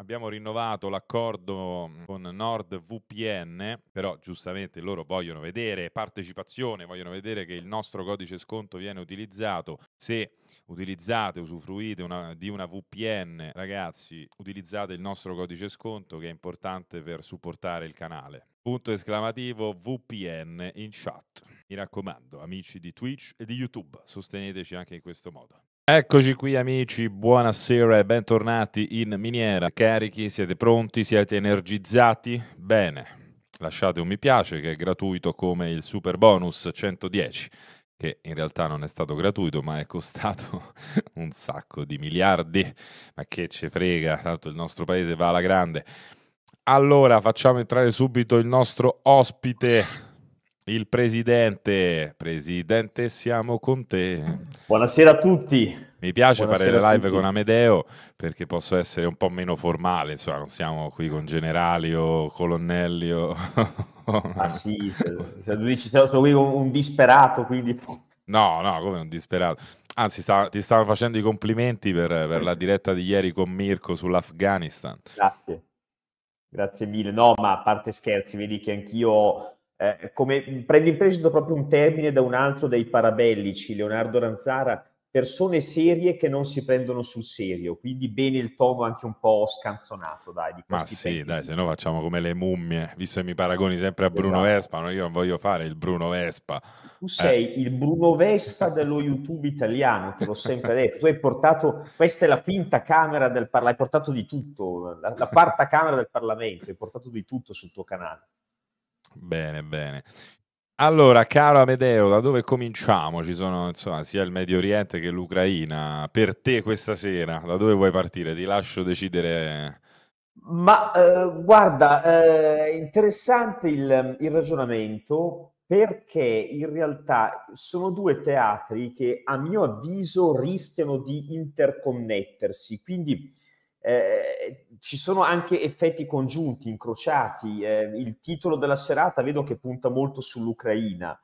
Abbiamo rinnovato l'accordo mm, con NordVPN, però giustamente loro vogliono vedere partecipazione, vogliono vedere che il nostro codice sconto viene utilizzato. Se utilizzate, usufruite una, di una VPN, ragazzi, utilizzate il nostro codice sconto che è importante per supportare il canale. Punto esclamativo VPN in chat. Mi raccomando, amici di Twitch e di YouTube, sosteneteci anche in questo modo. Eccoci qui amici, buonasera e bentornati in miniera. Carichi, siete pronti, siete energizzati? Bene, lasciate un mi piace che è gratuito come il super bonus 110, che in realtà non è stato gratuito ma è costato un sacco di miliardi, ma che ce frega, tanto il nostro paese va alla grande. Allora facciamo entrare subito il nostro ospite il presidente. Presidente, siamo con te. Buonasera a tutti. Mi piace Buonasera fare le live con Amedeo perché posso essere un po' meno formale, insomma, non siamo qui con generali o colonnelli o... ah sì, se tu dici sono qui un disperato, quindi... No, no, come un disperato. Anzi, sta, ti stavo facendo i complimenti per, per la diretta di ieri con Mirko sull'Afghanistan. Grazie. Grazie mille. No, ma a parte scherzi, vedi che anch'io eh, come prende in prestito proprio un termine da un altro dei parabellici, Leonardo Ranzara, persone serie che non si prendono sul serio, quindi bene il tono anche un po' scanzonato, dai. Ma sì, tempi. dai, se no facciamo come le mummie, visto che mi paragoni sempre a Bruno esatto. Vespa, no? io non voglio fare il Bruno Vespa. Tu eh. sei eh. il Bruno Vespa dello YouTube italiano, te l'ho sempre detto, tu hai portato, questa è la quinta camera del Parlamento, hai portato di tutto, la, la quarta camera del Parlamento, hai portato di tutto sul tuo canale. Bene, bene. Allora, caro Amedeo, da dove cominciamo? Ci sono insomma, sia il Medio Oriente che l'Ucraina. Per te questa sera, da dove vuoi partire? Ti lascio decidere. Ma eh, guarda, eh, interessante il, il ragionamento perché in realtà sono due teatri che a mio avviso rischiano di interconnettersi. Quindi eh, ci sono anche effetti congiunti, incrociati. Eh, il titolo della serata vedo che punta molto sull'Ucraina.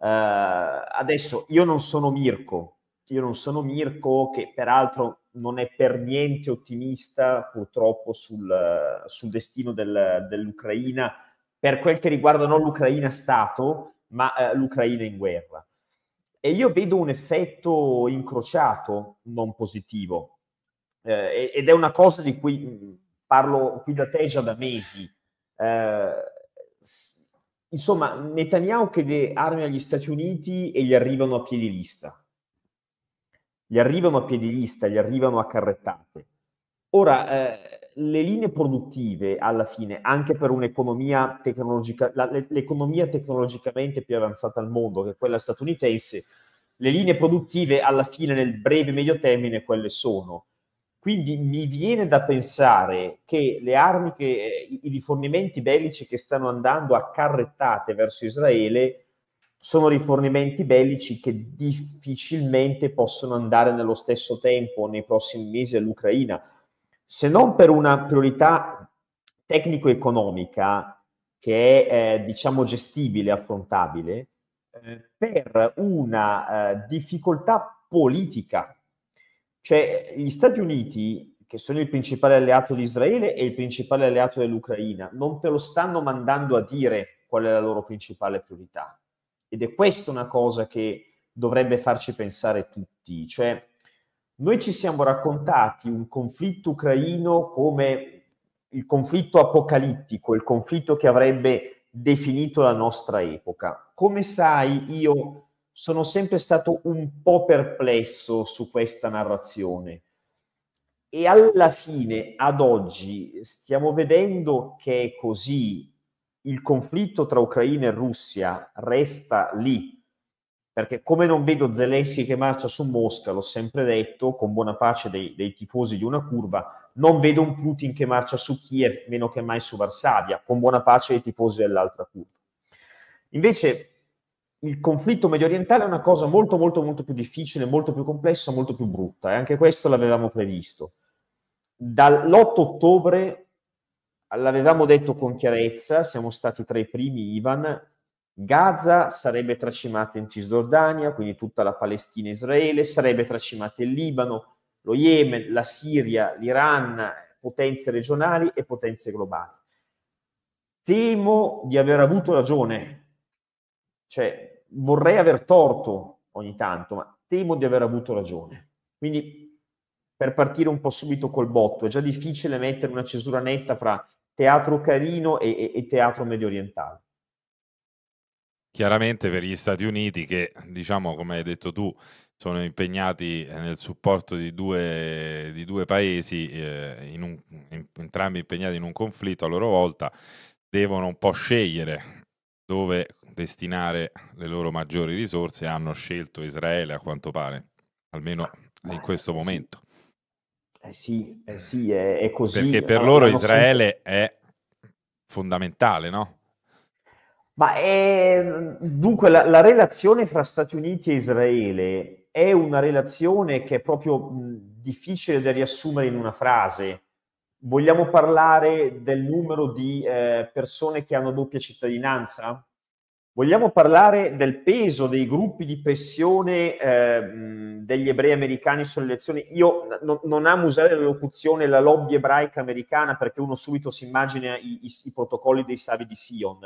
Eh, adesso io non sono Mirko, io non sono Mirko che peraltro non è per niente ottimista purtroppo sul, sul destino del, dell'Ucraina per quel che riguarda non l'Ucraina Stato, ma eh, l'Ucraina in guerra. E io vedo un effetto incrociato non positivo, eh, ed è una cosa di cui mm, parlo qui da te già da mesi. Eh, insomma, Netanyahu chiede armi agli Stati Uniti e gli arrivano a piedi lista. Gli arrivano a piedi lista, gli arrivano a carrettate. Ora, eh, le linee produttive alla fine, anche per un'economia tecnologica, la, l'economia tecnologicamente più avanzata al mondo, che è quella statunitense, le linee produttive alla fine nel breve e medio termine quelle sono. Quindi mi viene da pensare che le armi, che, eh, i rifornimenti bellici che stanno andando a carrettate verso Israele sono rifornimenti bellici che difficilmente possono andare nello stesso tempo nei prossimi mesi all'Ucraina, se non per una priorità tecnico-economica che è eh, diciamo gestibile, affrontabile, eh, per una eh, difficoltà politica cioè, gli Stati Uniti, che sono il principale alleato di Israele e il principale alleato dell'Ucraina, non te lo stanno mandando a dire qual è la loro principale priorità. Ed è questa una cosa che dovrebbe farci pensare tutti. Cioè, noi ci siamo raccontati un conflitto ucraino come il conflitto apocalittico, il conflitto che avrebbe definito la nostra epoca. Come sai, io sono sempre stato un po' perplesso su questa narrazione. E alla fine, ad oggi, stiamo vedendo che è così. Il conflitto tra Ucraina e Russia resta lì, perché come non vedo Zelensky che marcia su Mosca, l'ho sempre detto, con buona pace dei, dei tifosi di una curva, non vedo un Putin che marcia su Kiev, meno che mai su Varsavia, con buona pace dei tifosi dell'altra curva. Invece il conflitto medio orientale è una cosa molto molto molto più difficile, molto più complessa, molto più brutta e eh. anche questo l'avevamo previsto. Dall'8 ottobre l'avevamo detto con chiarezza, siamo stati tra i primi Ivan, Gaza sarebbe tracimata in Cisgiordania, quindi tutta la Palestina e Israele, sarebbe tracimata in Libano, lo Yemen, la Siria, l'Iran, potenze regionali e potenze globali. Temo di aver avuto ragione, cioè vorrei aver torto ogni tanto, ma temo di aver avuto ragione. Quindi per partire un po' subito col botto, è già difficile mettere una cesura netta fra teatro carino e, e, e teatro medio orientale. Chiaramente per gli Stati Uniti che, diciamo, come hai detto tu, sono impegnati nel supporto di due, di due paesi, eh, in un, in, entrambi impegnati in un conflitto a loro volta, devono un po' scegliere dove destinare le loro maggiori risorse, hanno scelto Israele a quanto pare, almeno in eh, questo momento. Eh sì, eh sì è, è, così. Perché per allora, loro Israele sempre... è fondamentale, no? Ma è... Ehm, dunque la, la, relazione fra Stati Uniti e Israele è una relazione che è proprio difficile da riassumere in una frase. Vogliamo parlare del numero di eh, persone che hanno doppia cittadinanza? Vogliamo parlare del peso dei gruppi di pressione eh, degli ebrei americani sulle elezioni? Io no, non amo usare la locuzione la lobby ebraica americana perché uno subito si immagina i, i, i protocolli dei savi di Sion,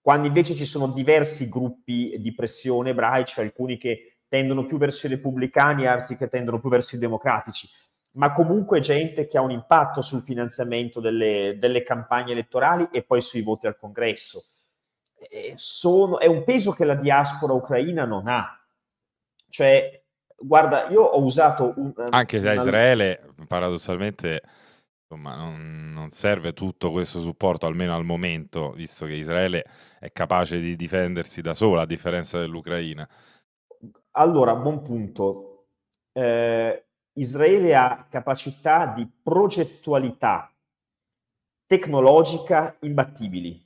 quando invece ci sono diversi gruppi di pressione ebraici, alcuni che tendono più verso i repubblicani, altri che tendono più verso i democratici, ma comunque gente che ha un impatto sul finanziamento delle, delle campagne elettorali e poi sui voti al congresso eh, sono, è un peso che la diaspora ucraina non ha. Cioè, guarda, io ho usato... Un, ehm, Anche se a Israele, paradossalmente, insomma, non, non, serve tutto questo supporto, almeno al momento, visto che Israele è capace di difendersi da sola, a differenza dell'Ucraina. Allora, buon punto. Eh, Israele ha capacità di progettualità tecnologica imbattibili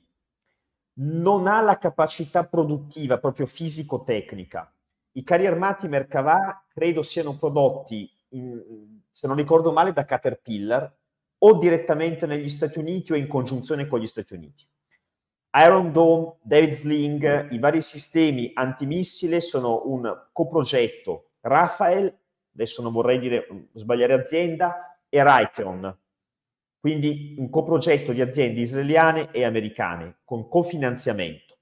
non ha la capacità produttiva proprio fisico-tecnica. I carri armati Mercavà credo siano prodotti, in, se non ricordo male, da Caterpillar o direttamente negli Stati Uniti o in congiunzione con gli Stati Uniti. Iron Dome, David Sling, i vari sistemi antimissile sono un coprogetto Rafael, adesso non vorrei dire, sbagliare azienda, e Raytheon, quindi un coprogetto di aziende israeliane e americane con cofinanziamento.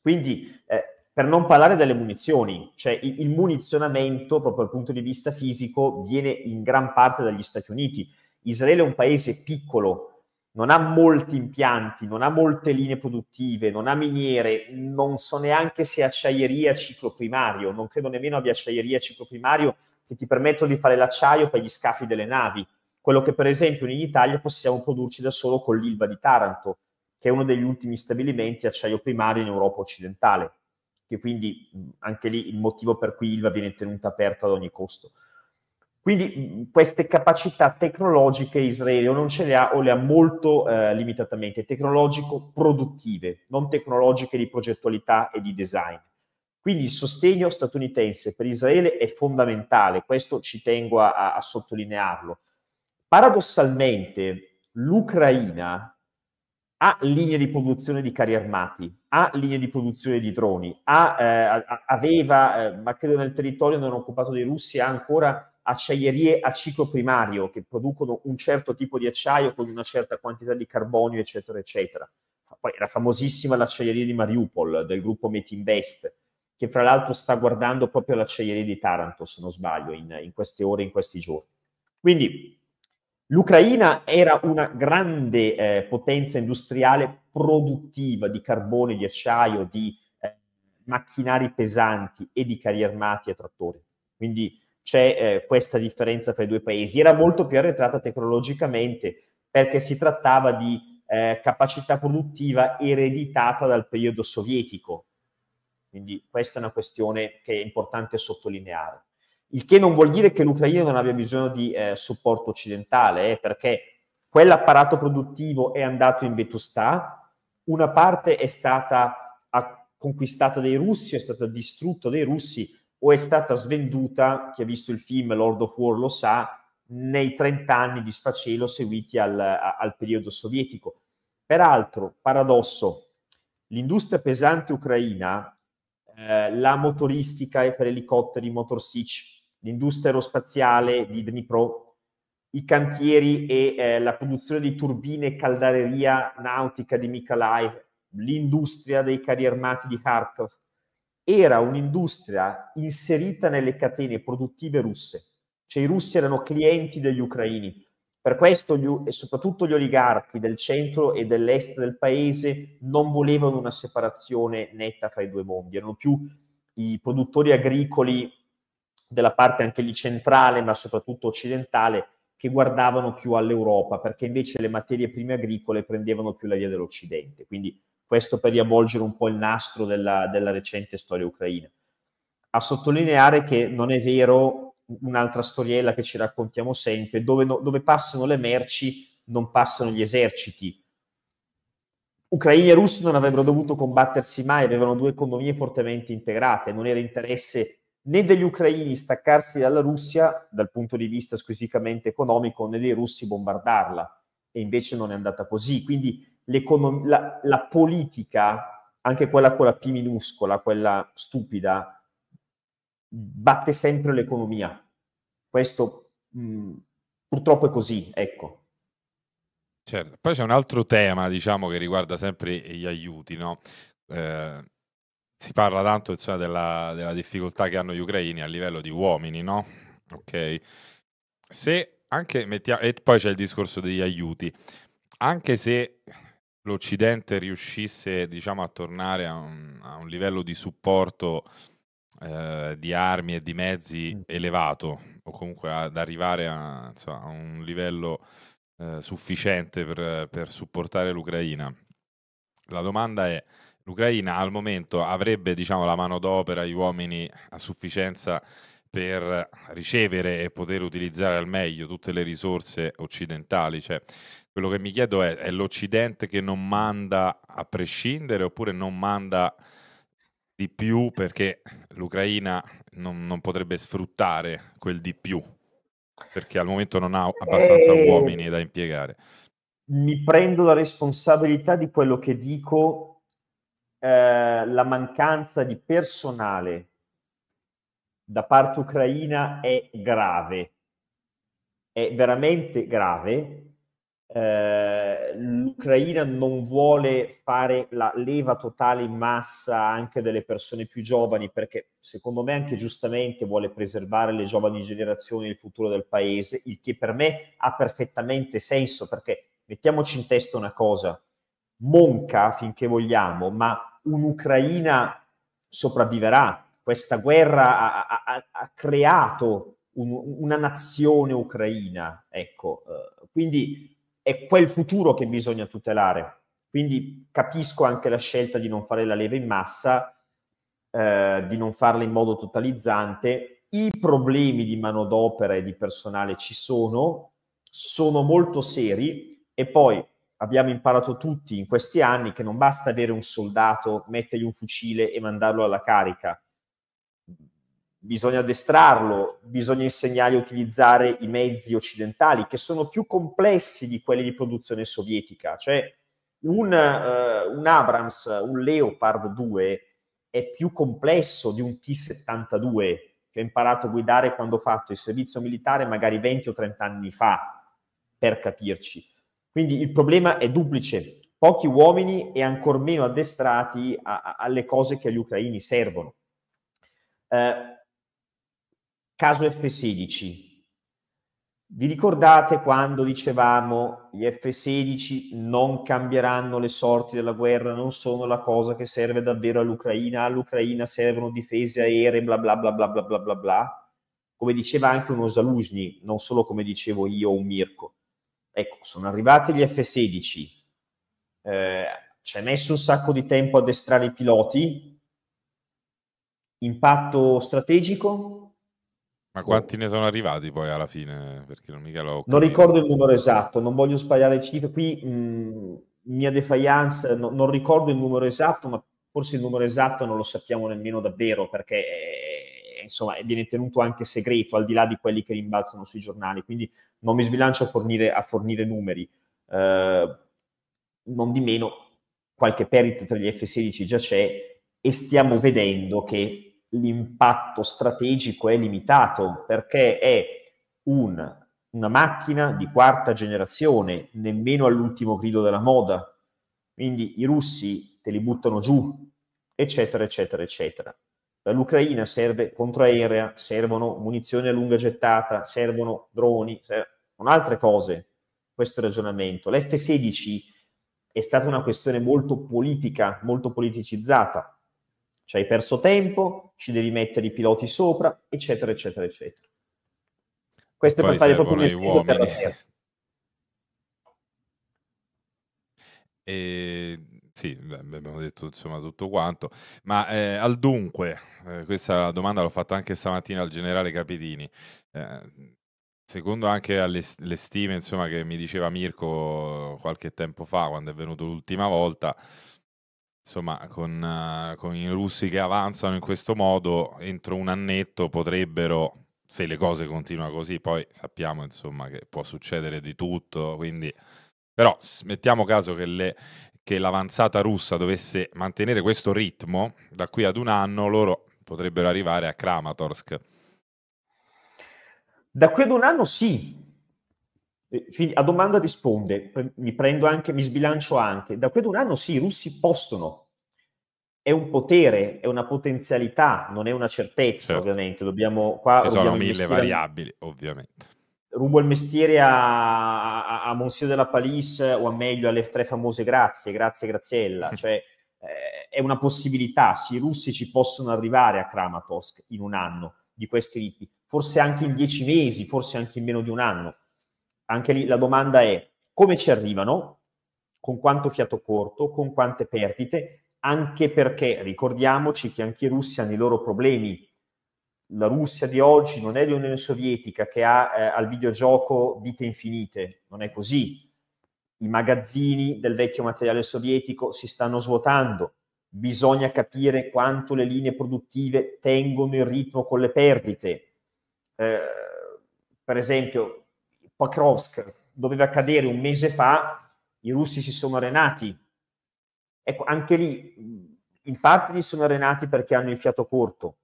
Quindi eh, per non parlare delle munizioni, cioè il, il munizionamento proprio dal punto di vista fisico viene in gran parte dagli Stati Uniti. Israele è un paese piccolo, non ha molti impianti, non ha molte linee produttive, non ha miniere, non so neanche se acciaieria a ciclo primario, non credo nemmeno abbia acciaieria a ciclo primario che ti permettono di fare l'acciaio per gli scafi delle navi quello che per esempio in Italia possiamo produrci da solo con l'Ilva di Taranto, che è uno degli ultimi stabilimenti acciaio primario in Europa occidentale, che quindi anche lì il motivo per cui Ilva viene tenuta aperta ad ogni costo. Quindi queste capacità tecnologiche Israele o non ce le ha o le ha molto eh, limitatamente, tecnologico-produttive, non tecnologiche di progettualità e di design. Quindi il sostegno statunitense per Israele è fondamentale, questo ci tengo a, a sottolinearlo paradossalmente l'Ucraina ha linee di produzione di carri armati, ha linee di produzione di droni, ha, eh, aveva, eh, ma credo nel territorio non occupato dai russi, ha ancora acciaierie a ciclo primario che producono un certo tipo di acciaio con una certa quantità di carbonio, eccetera, eccetera. Poi era famosissima l'acciaieria di Mariupol del gruppo Metinvest, che fra l'altro sta guardando proprio l'acciaieria di Taranto, se non sbaglio, in, in queste ore, in questi giorni. Quindi L'Ucraina era una grande eh, potenza industriale produttiva di carbone, di acciaio, di eh, macchinari pesanti e di carri armati e trattori. Quindi c'è eh, questa differenza tra i due paesi. Era molto più arretrata tecnologicamente perché si trattava di eh, capacità produttiva ereditata dal periodo sovietico. Quindi questa è una questione che è importante sottolineare il che non vuol dire che l'Ucraina non abbia bisogno di eh, supporto occidentale, eh, perché quell'apparato produttivo è andato in vetustà, una parte è stata conquistata dai russi, è stata distrutta dai russi o è stata svenduta, chi ha visto il film Lord of War lo sa, nei 30 anni di sfacelo seguiti al, al periodo sovietico. Peraltro, paradosso, l'industria pesante ucraina, eh, la motoristica per elicotteri, motorsic, l'industria aerospaziale di Dnipro, i cantieri e eh, la produzione di turbine e caldareria nautica di Mykolaiv, l'industria dei carri armati di Kharkov, era un'industria inserita nelle catene produttive russe, cioè i russi erano clienti degli ucraini. Per questo gli, e soprattutto gli oligarchi del centro e dell'est del paese non volevano una separazione netta fra i due mondi, erano più i produttori agricoli della parte anche lì centrale, ma soprattutto occidentale, che guardavano più all'Europa, perché invece le materie prime agricole prendevano più la via dell'Occidente. Quindi questo per riavvolgere un po' il nastro della, della recente storia ucraina. A sottolineare che non è vero un'altra storiella che ci raccontiamo sempre, dove, no, dove passano le merci non passano gli eserciti. Ucraini e Russi non avrebbero dovuto combattersi mai, avevano due economie fortemente integrate, non era interesse né degli ucraini staccarsi dalla Russia dal punto di vista squisitamente economico, né dei russi bombardarla. E invece non è andata così. Quindi la, la politica, anche quella con la P minuscola, quella stupida, batte sempre l'economia. Questo mh, mm, purtroppo è così, ecco. Certo. Poi c'è un altro tema, diciamo, che riguarda sempre gli aiuti, no? Eh, si parla tanto insomma, della, della, difficoltà che hanno gli ucraini a livello di uomini, no? Ok. Se anche mettiamo, e poi c'è il discorso degli aiuti, anche se l'Occidente riuscisse diciamo, a tornare a un, a un livello di supporto eh, di armi e di mezzi mm. elevato, o comunque ad arrivare a, insomma, a un livello eh, sufficiente per, per supportare l'Ucraina, la domanda è L'Ucraina al momento avrebbe diciamo, la manodopera, gli uomini a sufficienza per ricevere e poter utilizzare al meglio tutte le risorse occidentali. Cioè, quello che mi chiedo è, è l'Occidente che non manda a prescindere oppure non manda di più perché l'Ucraina non, non potrebbe sfruttare quel di più perché al momento non ha abbastanza eh, uomini da impiegare. Mi prendo la responsabilità di quello che dico eh, la mancanza di personale da parte ucraina è grave, è veramente grave. Eh, L'Ucraina non vuole fare la leva totale in massa anche delle persone più giovani perché secondo me anche giustamente vuole preservare le giovani generazioni e il futuro del paese, il che per me ha perfettamente senso perché mettiamoci in testa una cosa, monca finché vogliamo, ma un'Ucraina sopravviverà. Questa guerra ha, ha, ha creato un, una nazione ucraina, ecco, eh, quindi è quel futuro che bisogna tutelare. Quindi capisco anche la scelta di non fare la leva in massa, eh, di non farla in modo totalizzante. I problemi di manodopera e di personale ci sono, sono molto seri e poi abbiamo imparato tutti in questi anni che non basta avere un soldato, mettergli un fucile e mandarlo alla carica. Bisogna addestrarlo, bisogna insegnargli a utilizzare i mezzi occidentali che sono più complessi di quelli di produzione sovietica. Cioè un, eh, un Abrams, un Leopard 2 è più complesso di un T-72 che ho imparato a guidare quando ho fatto il servizio militare magari 20 o 30 anni fa, per capirci quindi il problema è duplice. Pochi uomini e ancor meno addestrati a, a, alle cose che agli ucraini servono. Eh, caso F-16. Vi ricordate quando dicevamo gli F-16 non cambieranno le sorti della guerra, non sono la cosa che serve davvero all'Ucraina, all'Ucraina servono difese aeree, bla bla bla bla bla bla bla Come diceva anche uno Zaluzny, non solo come dicevo io o un Mirko. Ecco, sono arrivati gli F-16, eh, ci è messo un sacco di tempo a addestrare i piloti, impatto strategico. Ma quanti ne sono arrivati poi alla fine? Perché non mica l'ho... Non ricordo il numero esatto, non voglio sbagliare le cifre, qui mh, mm, mia defiance, no, non ricordo il numero esatto, ma forse il numero esatto non lo sappiamo nemmeno davvero perché... È eh, insomma, viene tenuto anche segreto, al di là di quelli che rimbalzano sui giornali. Quindi non mi sbilancio a fornire, a fornire numeri. Eh, non di meno, qualche perdita tra gli F-16 già c'è e stiamo vedendo che l'impatto strategico è limitato perché è un, una macchina di quarta generazione, nemmeno all'ultimo grido della moda. Quindi i russi te li buttano giù, eccetera, eccetera, eccetera. Dall'Ucraina serve contraerea, servono munizioni a lunga gettata, servono droni, servono altre cose. Questo ragionamento. L'F-16 è stata una questione molto politica, molto politicizzata. Ci hai perso tempo, ci devi mettere i piloti sopra, eccetera, eccetera, eccetera. Questo è per fare proprio un uomini. per la terra. E sì, beh, abbiamo detto insomma tutto quanto, ma eh, al dunque, eh, questa domanda l'ho fatta anche stamattina al generale Capitini. Eh, secondo anche alle, le stime insomma, che mi diceva Mirko qualche tempo fa, quando è venuto l'ultima volta, insomma, con, uh, con i russi che avanzano in questo modo, entro un annetto potrebbero, se le cose continuano così, poi sappiamo insomma, che può succedere di tutto, quindi... Però mettiamo caso che le che l'avanzata russa dovesse mantenere questo ritmo, da qui ad un anno loro potrebbero arrivare a Kramatorsk. Da qui ad un anno sì. Quindi a domanda risponde, mi, anche, mi sbilancio anche. Da qui ad un anno sì, i russi possono è un potere, è una potenzialità, non è una certezza, certo. ovviamente. Dobbiamo, qua e sono mille variabili, a... ovviamente rubo il mestiere a, a, a Monsieur della Palisse o a meglio alle tre famose grazie, grazie Graziella, cioè eh, è una possibilità, se i russi ci possono arrivare a Kramatorsk in un anno di questi riti, forse anche in dieci mesi, forse anche in meno di un anno. Anche lì la domanda è come ci arrivano, con quanto fiato corto, con quante perdite, anche perché ricordiamoci che anche i russi hanno i loro problemi la Russia di oggi non è l'Unione Sovietica che ha eh, al videogioco vite infinite, non è così. I magazzini del vecchio materiale sovietico si stanno svuotando, bisogna capire quanto le linee produttive tengono il ritmo con le perdite. Eh, per esempio, Pokrovsk doveva cadere un mese fa, i russi si sono arenati. Ecco, anche lì in parte li sono arenati perché hanno il fiato corto,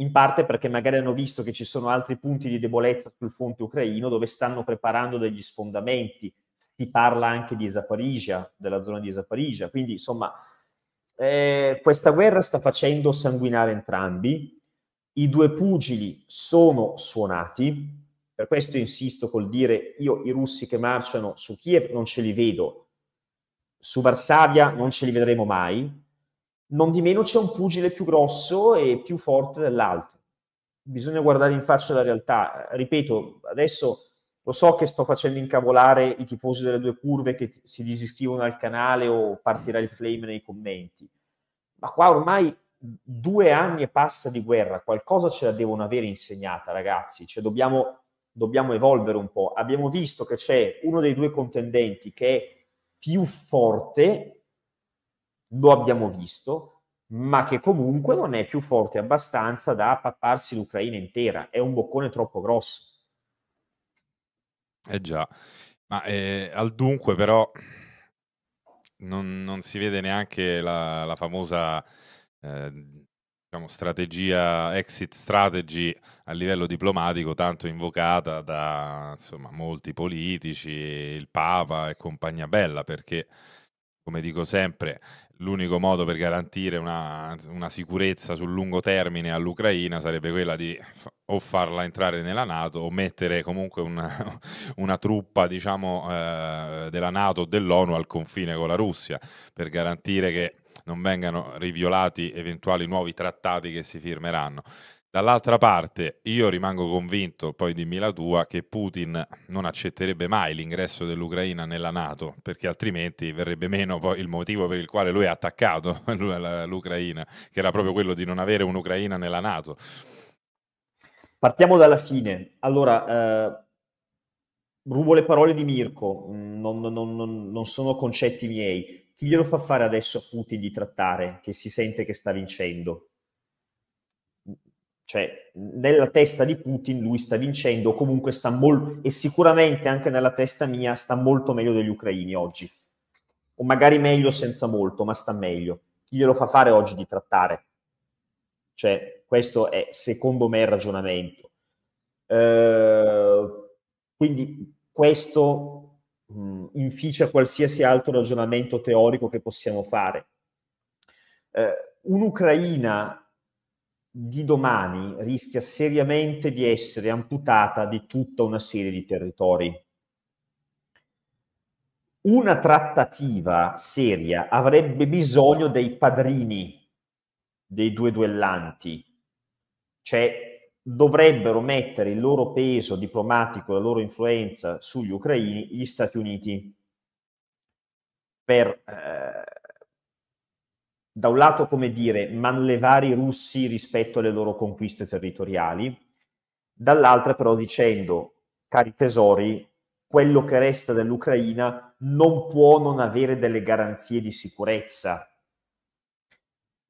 in parte perché magari hanno visto che ci sono altri punti di debolezza sul fronte ucraino dove stanno preparando degli sfondamenti. Si parla anche di Zaporizia, della zona di Zaporizia. Quindi, insomma, eh, questa guerra sta facendo sanguinare entrambi. I due pugili sono suonati. Per questo insisto col dire io i russi che marciano su Kiev non ce li vedo, su Varsavia non ce li vedremo mai, non di meno c'è un pugile più grosso e più forte dell'altro. Bisogna guardare in faccia la realtà. Ripeto, adesso lo so che sto facendo incavolare i tifosi delle due curve che si disiscrivono al canale o partirà il flame nei commenti, ma qua ormai due anni e passa di guerra, qualcosa ce la devono avere insegnata, ragazzi. Cioè, dobbiamo, dobbiamo evolvere un po'. Abbiamo visto che c'è uno dei due contendenti che è più forte lo abbiamo visto, ma che comunque non è più forte abbastanza da papparsi l'Ucraina intera, è un boccone troppo grosso. Eh già, ma eh, al dunque però non, non, si vede neanche la, la famosa eh, diciamo, strategia, exit strategy a livello diplomatico tanto invocata da insomma, molti politici, il Papa e compagnia bella, perché come dico sempre l'unico modo per garantire una, una, sicurezza sul lungo termine all'Ucraina sarebbe quella di o farla entrare nella Nato o mettere comunque una, una truppa diciamo, eh, della Nato o dell'ONU al confine con la Russia per garantire che non vengano riviolati eventuali nuovi trattati che si firmeranno. Dall'altra parte, io rimango convinto, poi dimmi la tua, che Putin non accetterebbe mai l'ingresso dell'Ucraina nella Nato, perché altrimenti verrebbe meno poi il motivo per il quale lui ha attaccato l'Ucraina, che era proprio quello di non avere un'Ucraina nella Nato. Partiamo dalla fine. Allora, eh, rubo le parole di Mirko, non, non, non, non sono concetti miei. Chi glielo fa fare adesso a Putin di trattare, che si sente che sta vincendo? Cioè, nella testa di Putin lui sta vincendo, comunque sta molto, e sicuramente anche nella testa mia sta molto meglio degli ucraini oggi. O magari meglio senza molto, ma sta meglio. Chi glielo fa fare oggi di trattare? Cioè, questo è secondo me il ragionamento. Eh, quindi questo mh, inficia qualsiasi altro ragionamento teorico che possiamo fare. Eh, un'Ucraina di domani rischia seriamente di essere amputata di tutta una serie di territori. Una trattativa seria avrebbe bisogno dei padrini dei due duellanti, cioè dovrebbero mettere il loro peso diplomatico, la loro influenza sugli ucraini, gli Stati Uniti, per eh, da un lato, come dire, manlevare i russi rispetto alle loro conquiste territoriali, dall'altra però dicendo, cari tesori, quello che resta dell'Ucraina non può non avere delle garanzie di sicurezza.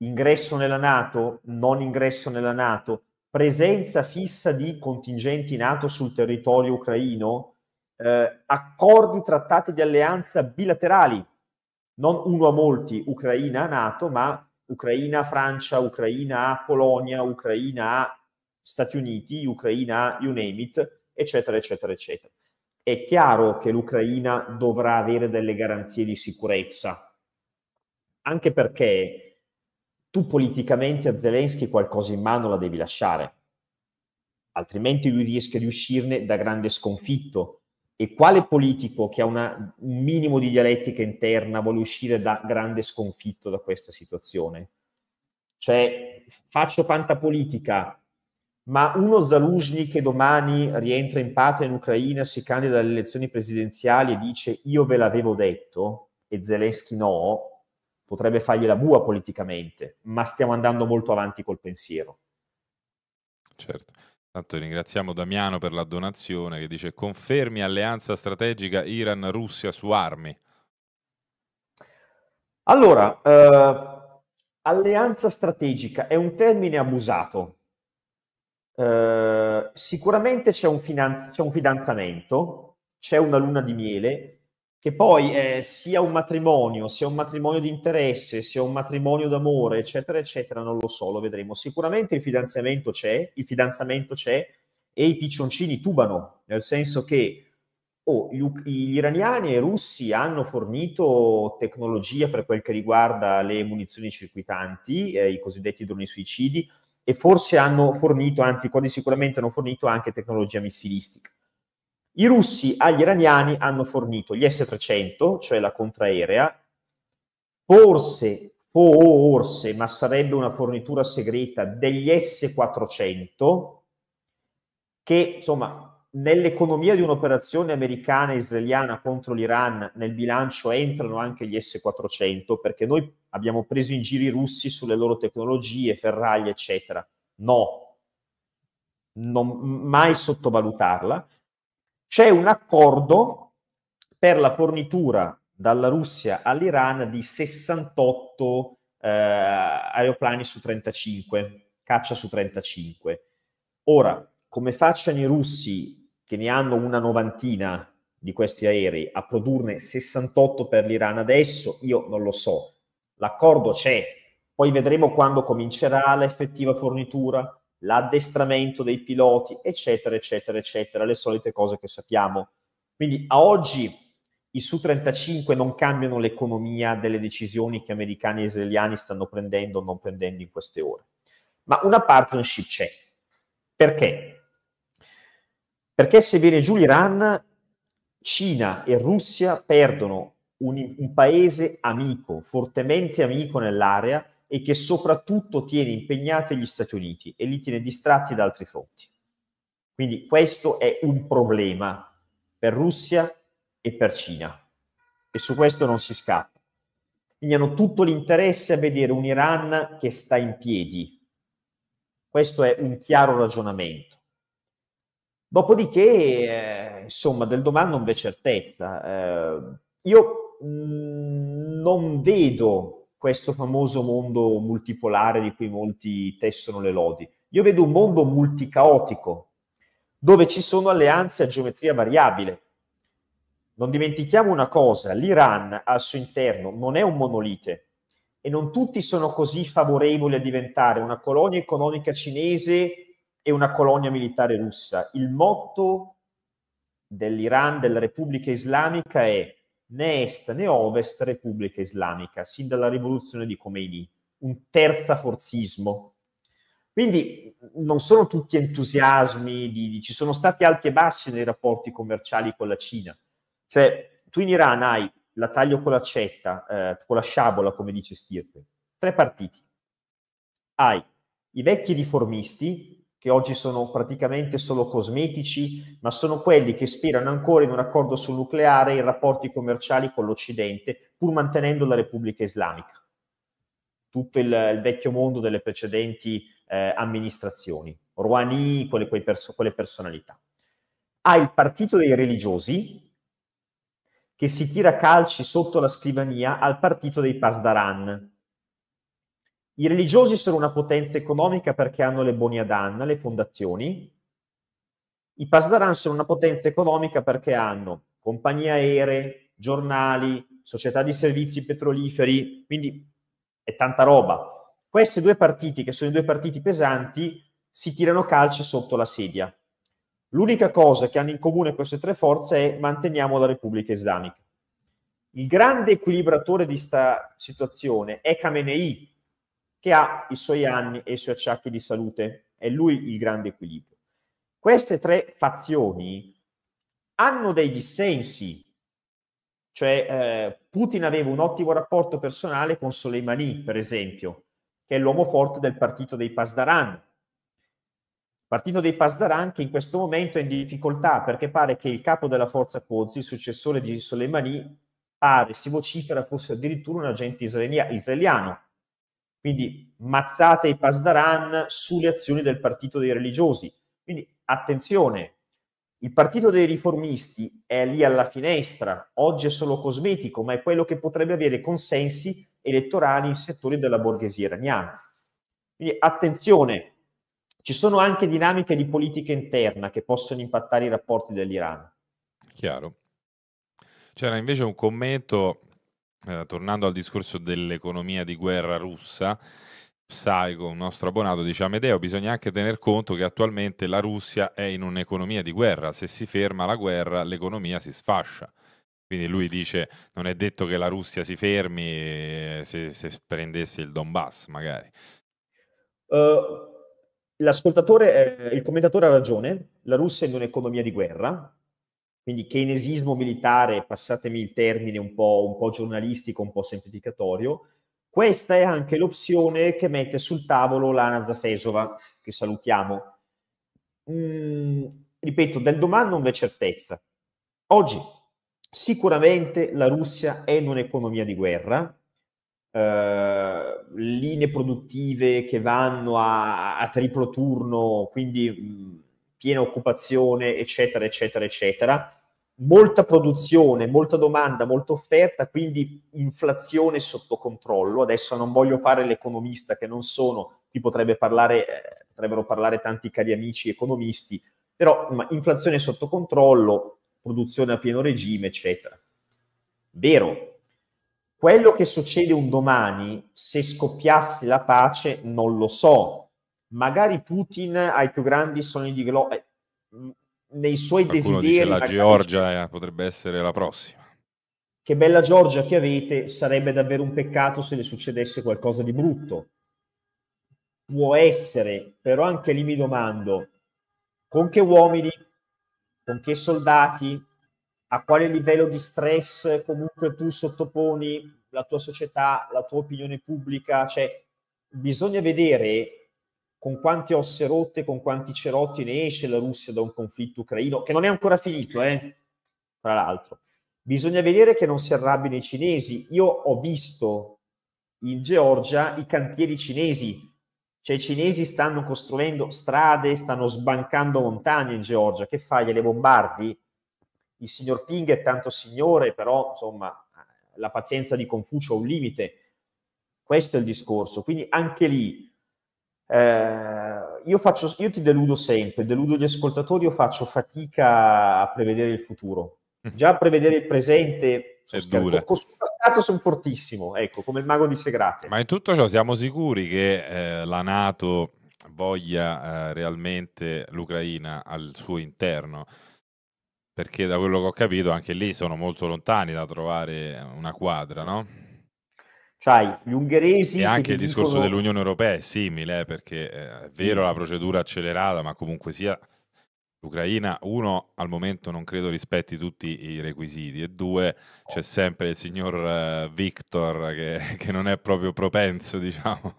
Ingresso nella Nato, non ingresso nella Nato, presenza fissa di contingenti NATO sul territorio ucraino, eh, accordi, trattati di alleanza bilaterali non uno a molti, Ucraina a Nato, ma Ucraina a Francia, Ucraina a Polonia, Ucraina a Stati Uniti, Ucraina a you name it, eccetera, eccetera, eccetera. È chiaro che l'Ucraina dovrà avere delle garanzie di sicurezza, anche perché tu politicamente a Zelensky qualcosa in mano la devi lasciare, altrimenti lui rischia di uscirne da grande sconfitto e quale politico che ha una, un minimo di dialettica interna vuole uscire da grande sconfitto da questa situazione? Cioè, faccio tanta politica, ma uno Zaluzny che domani rientra in patria in Ucraina, si candida alle elezioni presidenziali e dice io ve l'avevo detto e Zelensky no, potrebbe fargli la bua politicamente, ma stiamo andando molto avanti col pensiero. Certo. Tanto ringraziamo Damiano per la donazione che dice confermi alleanza strategica Iran-Russia su armi. Allora, eh, alleanza strategica è un termine abusato. Eh, sicuramente c'è un, finanzi- c'è un fidanzamento, c'è una luna di miele che poi eh, sia un matrimonio, sia un matrimonio di interesse, sia un matrimonio d'amore, eccetera, eccetera, non lo so, lo vedremo. Sicuramente il fidanzamento c'è, il fidanzamento c'è e i piccioncini tubano, nel senso che oh, gli, gli iraniani e i russi hanno fornito tecnologia per quel che riguarda le munizioni circuitanti, eh, i cosiddetti droni suicidi, e forse hanno fornito, anzi quasi sicuramente hanno fornito anche tecnologia missilistica. I russi agli iraniani hanno fornito gli S-300, cioè la contraerea, forse, forse, ma sarebbe una fornitura segreta, degli S-400, che insomma nell'economia di un'operazione americana e israeliana contro l'Iran nel bilancio entrano anche gli S-400, perché noi abbiamo preso in giro i russi sulle loro tecnologie, ferraglie, eccetera. No, non mai sottovalutarla c'è un accordo per la fornitura dalla Russia all'Iran di 68 eh, aeroplani su 35, caccia su 35. Ora, come facciano i russi, che ne hanno una novantina di questi aerei, a produrne 68 per l'Iran adesso, io non lo so. L'accordo c'è, poi vedremo quando comincerà l'effettiva fornitura, l'addestramento dei piloti, eccetera, eccetera, eccetera, le solite cose che sappiamo. Quindi a oggi i Su-35 non cambiano l'economia delle decisioni che americani e israeliani stanno prendendo o non prendendo in queste ore. Ma una partnership c'è. Perché? Perché se viene giù l'Iran, Cina e Russia perdono un, un paese amico, fortemente amico nell'area, e che soprattutto tiene impegnati gli Stati Uniti e li tiene distratti da altri fronti. Quindi questo è un problema per Russia e per Cina e su questo non si scappa. Quindi hanno tutto l'interesse a vedere un Iran che sta in piedi. Questo è un chiaro ragionamento. Dopodiché, eh, insomma, del domani non v'è certezza. Eh, io mh, mm, non vedo questo famoso mondo multipolare di cui molti tessono le lodi. Io vedo un mondo multicaotico, dove ci sono alleanze a geometria variabile. Non dimentichiamo una cosa, l'Iran al suo interno non è un monolite e non tutti sono così favorevoli a diventare una colonia economica cinese e una colonia militare russa. Il motto dell'Iran, della Repubblica Islamica è né est né ovest Repubblica Islamica, sin dalla rivoluzione di Khomeini, un terza forzismo. Quindi non sono tutti entusiasmi, di, di, ci sono stati alti e bassi nei rapporti commerciali con la Cina. Cioè, tu in Iran hai la taglio con l'accetta, eh, con la sciabola, come dice Stirpe, tre partiti. Hai i vecchi riformisti che oggi sono praticamente solo cosmetici, ma sono quelli che sperano ancora in un accordo sul nucleare e in rapporti commerciali con l'Occidente, pur mantenendo la Repubblica Islamica. Tutto il, il vecchio mondo delle precedenti eh, amministrazioni, Rouhani, quelle, perso- quelle personalità. Ha il partito dei religiosi, che si tira calci sotto la scrivania al partito dei Pasdaran, i religiosi sono una potenza economica perché hanno le boni boniadan, le fondazioni. I pasdaran sono una potenza economica perché hanno compagnie aeree, giornali, società di servizi petroliferi, quindi è tanta roba. Questi due partiti, che sono i due partiti pesanti, si tirano calci sotto la sedia. L'unica cosa che hanno in comune queste tre forze è manteniamo la Repubblica Islamica. Il grande equilibratore di questa situazione è Khamenei, che ha i suoi anni e i suoi acciacchi di salute. È lui il grande equilibrio. Queste tre fazioni hanno dei dissensi, cioè eh, Putin aveva un ottimo rapporto personale con Soleimani, per esempio, che è l'uomo forte del partito dei Pasdaran, partito dei Pasdaran che in questo momento è in difficoltà perché pare che il capo della forza Pozzi, il successore di Soleimani, pare, si vocifera fosse addirittura un agente israeliano. Quindi mazzate i Pasdaran sulle azioni del partito dei religiosi. Quindi attenzione, il partito dei riformisti è lì alla finestra, oggi è solo cosmetico, ma è quello che potrebbe avere consensi elettorali in settori della borghesia iraniana. Quindi attenzione, ci sono anche dinamiche di politica interna che possono impattare i rapporti dell'Iran. Chiaro. C'era invece un commento eh, tornando al discorso dell'economia di guerra russa, Saigo, un nostro abbonato, dice Amedeo, bisogna anche tener conto che attualmente la Russia è in un'economia di guerra, se si ferma la guerra l'economia si sfascia. Quindi lui dice non è detto che la Russia si fermi eh, se, se prendesse il Donbass magari. Uh, l'ascoltatore, eh, il commentatore ha ragione, la Russia è in un'economia di guerra, quindi keynesismo militare, passatemi il termine un po', un po giornalistico, un po' semplificatorio, questa è anche l'opzione che mette sul tavolo l'Ana Zafesova, che salutiamo. Mm, ripeto, del domani non c'è certezza. Oggi sicuramente la Russia è in un'economia di guerra, eh, linee produttive che vanno a, a triplo turno, quindi mh, mm, piena occupazione, eccetera, eccetera, eccetera molta produzione, molta domanda, molta offerta, quindi inflazione sotto controllo. Adesso non voglio fare l'economista che non sono, qui potrebbe parlare, eh, potrebbero parlare tanti cari amici economisti, però ma, inflazione sotto controllo, produzione a pieno regime, eccetera. Vero. Quello che succede un domani, se scoppiasse la pace, non lo so. Magari Putin ha i più grandi sogni di gloria. Eh, nei suoi Qualcuno desideri. la Georgia dice, eh, potrebbe essere la prossima. Che bella Georgia che avete, sarebbe davvero un peccato se le succedesse qualcosa di brutto. Può essere, però anche lì mi domando, con che uomini, con che soldati, a quale livello di stress comunque tu sottoponi la tua società, la tua opinione pubblica, cioè bisogna vedere con quante osse rotte, con quanti cerotti ne esce la Russia da un conflitto ucraino, che non è ancora finito, eh? tra l'altro. Bisogna vedere che non si arrabbino i cinesi. Io ho visto in Georgia i cantieri cinesi, cioè i cinesi stanno costruendo strade, stanno sbancando montagne in Georgia. Che fai? Gliele bombardi? Il signor Ping è tanto signore, però insomma la pazienza di Confucio ha un limite. Questo è il discorso. Quindi anche lì eh, io, faccio, io, ti deludo sempre, deludo gli ascoltatori, io faccio fatica a prevedere il futuro. Mm. Già a prevedere il presente è dura. Sul passato sono fortissimo, ecco, come il mago di Segrate. Ma in tutto ciò siamo sicuri che eh, la Nato voglia eh, realmente l'Ucraina al suo interno? Perché da quello che ho capito anche lì sono molto lontani da trovare una quadra, no? C'hai cioè, gli ungheresi. E anche il discorso dicono... dell'Unione Europea è simile, eh, perché eh, è vero la procedura accelerata, ma comunque sia l'Ucraina, uno, al momento non credo rispetti tutti i requisiti, e due, c'è sempre il signor uh, Victor che, che non è proprio propenso, diciamo.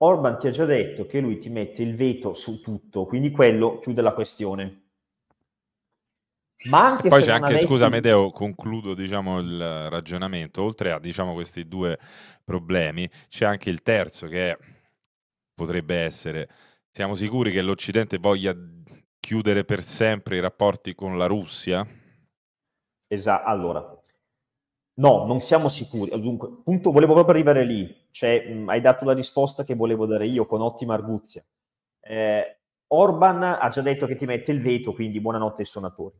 Orban ti ha già detto che lui ti mette il veto su tutto, quindi quello chiude la questione. Ma anche poi c'è anche, avessi... scusa Medeo, concludo diciamo, il ragionamento, oltre a diciamo, questi due problemi, c'è anche il terzo che è, potrebbe essere, siamo sicuri che l'Occidente voglia chiudere per sempre i rapporti con la Russia? Esatto, allora, no, non siamo sicuri. Dunque, punto, volevo proprio arrivare lì, cioè, mh, mm, hai dato la risposta che volevo dare io con ottima arguzia. Eh, Orban ha già detto che ti mette il veto, quindi buonanotte ai suonatori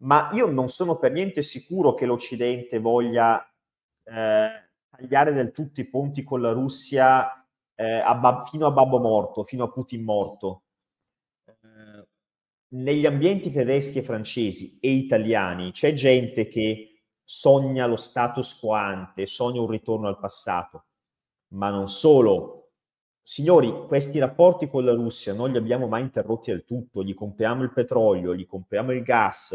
ma io non sono per niente sicuro che l'Occidente voglia eh, tagliare del tutto i ponti con la Russia eh, a, fino a Babbo morto, fino a Putin morto. Eh, negli ambienti tedeschi e francesi e italiani c'è gente che sogna lo status quo ante, sogna un ritorno al passato, ma non solo. Signori, questi rapporti con la Russia non li abbiamo mai interrotti del tutto, gli compriamo il petrolio, gli compriamo il gas,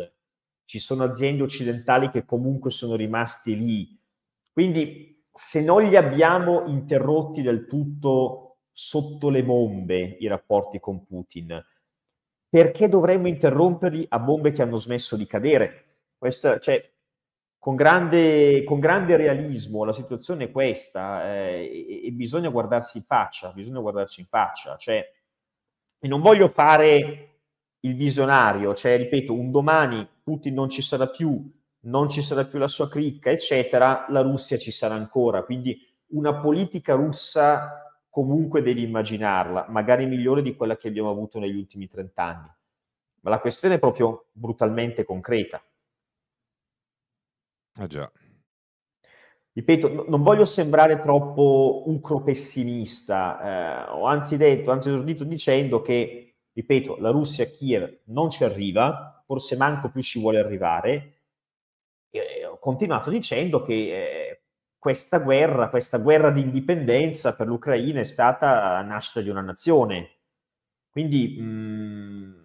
ci sono aziende occidentali che comunque sono rimaste lì. Quindi se non li abbiamo interrotti del tutto sotto le bombe i rapporti con Putin, perché dovremmo interromperli a bombe che hanno smesso di cadere? Questa, cioè, con, grande, con grande, realismo la situazione è questa eh, e, e, bisogna guardarsi in faccia, bisogna guardarci in faccia. Cioè, e non voglio fare il visionario, cioè ripeto, un domani Putin non ci sarà più, non ci sarà più la sua cricca, eccetera, la Russia ci sarà ancora. Quindi una politica russa comunque devi immaginarla, magari migliore di quella che abbiamo avuto negli ultimi trent'anni. Ma la questione è proprio brutalmente concreta. Ah già. Ripeto, no, non voglio sembrare troppo ucro pessimista, eh, ho anzi detto, anzi esordito dicendo che ripeto, la Russia a Kiev non ci arriva, forse manco più ci vuole arrivare. E ho continuato dicendo che eh, questa guerra, questa guerra di indipendenza per l'Ucraina è stata nascita di una nazione. Quindi, mh, mhmm,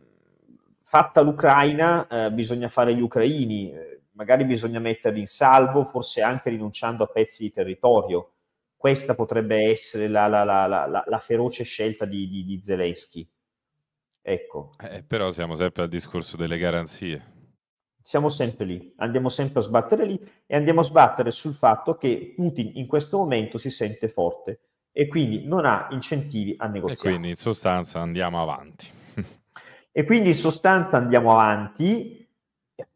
fatta l'Ucraina, eh, bisogna fare gli ucraini, magari bisogna metterli in salvo, forse anche rinunciando a pezzi di territorio. Questa potrebbe essere la, la, la, la feroce scelta di, di, di Zelensky. Ecco. Eh, eh, però siamo sempre al discorso delle garanzie. Siamo sempre lì, andiamo sempre a sbattere lì e andiamo a sbattere sul fatto che Putin in questo momento si sente forte e quindi non ha incentivi a negoziare. E quindi in sostanza andiamo avanti. e quindi in sostanza andiamo avanti,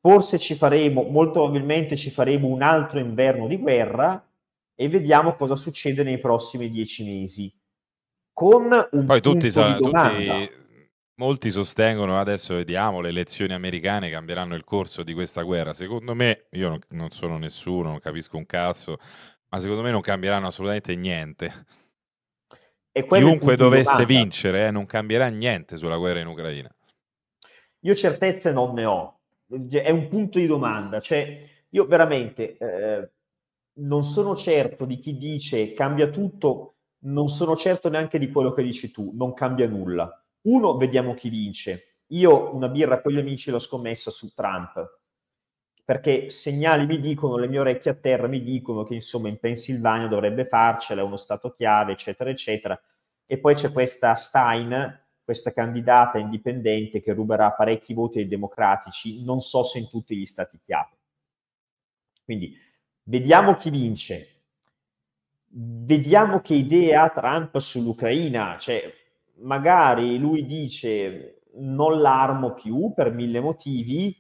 forse ci faremo, molto probabilmente ci faremo un altro inverno di guerra e vediamo cosa succede nei prossimi dieci mesi. Con un Poi tutti, sa- tutti Molti sostengono, adesso vediamo, le elezioni americane cambieranno il corso di questa guerra. Secondo me, io non sono nessuno, non capisco un cazzo, ma secondo me non cambieranno assolutamente niente. E Chiunque dovesse vincere eh, non cambierà niente sulla guerra in Ucraina. Io certezze non ne ho, cioè, è un punto di domanda. Cioè, io veramente eh, non sono certo di chi dice cambia tutto, non sono certo neanche di quello che dici tu, non cambia nulla. Uno, vediamo chi vince. Io una birra con gli amici l'ho scommessa su Trump, perché segnali mi dicono, le mie orecchie a terra mi dicono che insomma in Pennsylvania dovrebbe farcela, è uno stato chiave, eccetera, eccetera. E poi c'è questa Stein, questa candidata indipendente che ruberà parecchi voti ai democratici, non so se in tutti gli stati chiave. Quindi vediamo chi vince, vediamo che idea ha Trump sull'Ucraina, cioè magari lui dice non l'armo più per mille motivi,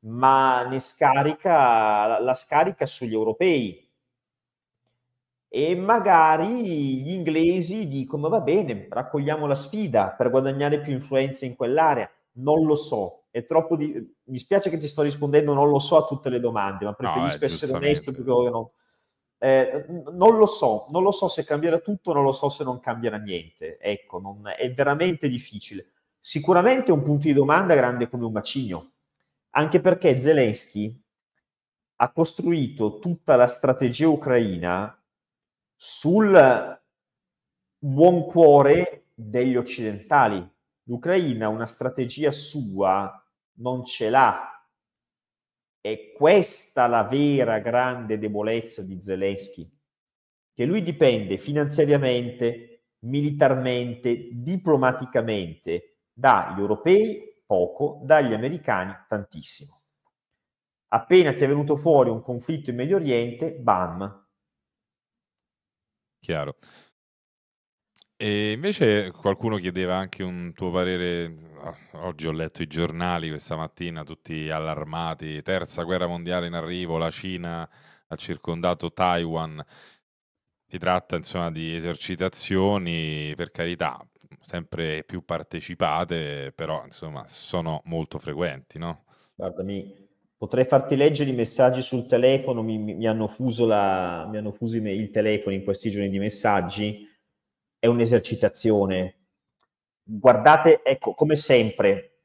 ma ne scarica, la scarica sugli europei. E magari gli inglesi dicono va bene, raccogliamo la sfida per guadagnare più influenza in quell'area. Non lo so, è troppo di... mi spiace che ti sto rispondendo, non lo so a tutte le domande, ma eh, preferisco no, essere onesto più che no. Eh, non lo so, non lo so se cambierà tutto, non lo so se non cambierà niente. Ecco, non, è veramente difficile. Sicuramente un punto di domanda grande come un bacino, anche perché Zelensky ha costruito tutta la strategia ucraina sul buon cuore degli occidentali. L'Ucraina una strategia sua non ce l'ha è questa la vera grande debolezza di Zelensky, che lui dipende finanziariamente, militarmente, diplomaticamente dagli europei poco, dagli americani tantissimo. Appena ti è venuto fuori un conflitto in Medio Oriente, bam. Chiaro. E invece qualcuno chiedeva anche un tuo parere. Ah, oggi ho letto i giornali questa mattina, tutti allarmati. Terza guerra mondiale in arrivo, la Cina ha circondato Taiwan. Si tratta insomma di esercitazioni, per carità, sempre più partecipate, però insomma sono molto frequenti, no? Guardami, potrei farti leggere i messaggi sul telefono, mi, mi, hanno, fuso la, mi hanno fuso il telefono in questi giorni di messaggi è un'esercitazione. Guardate, ecco, come sempre,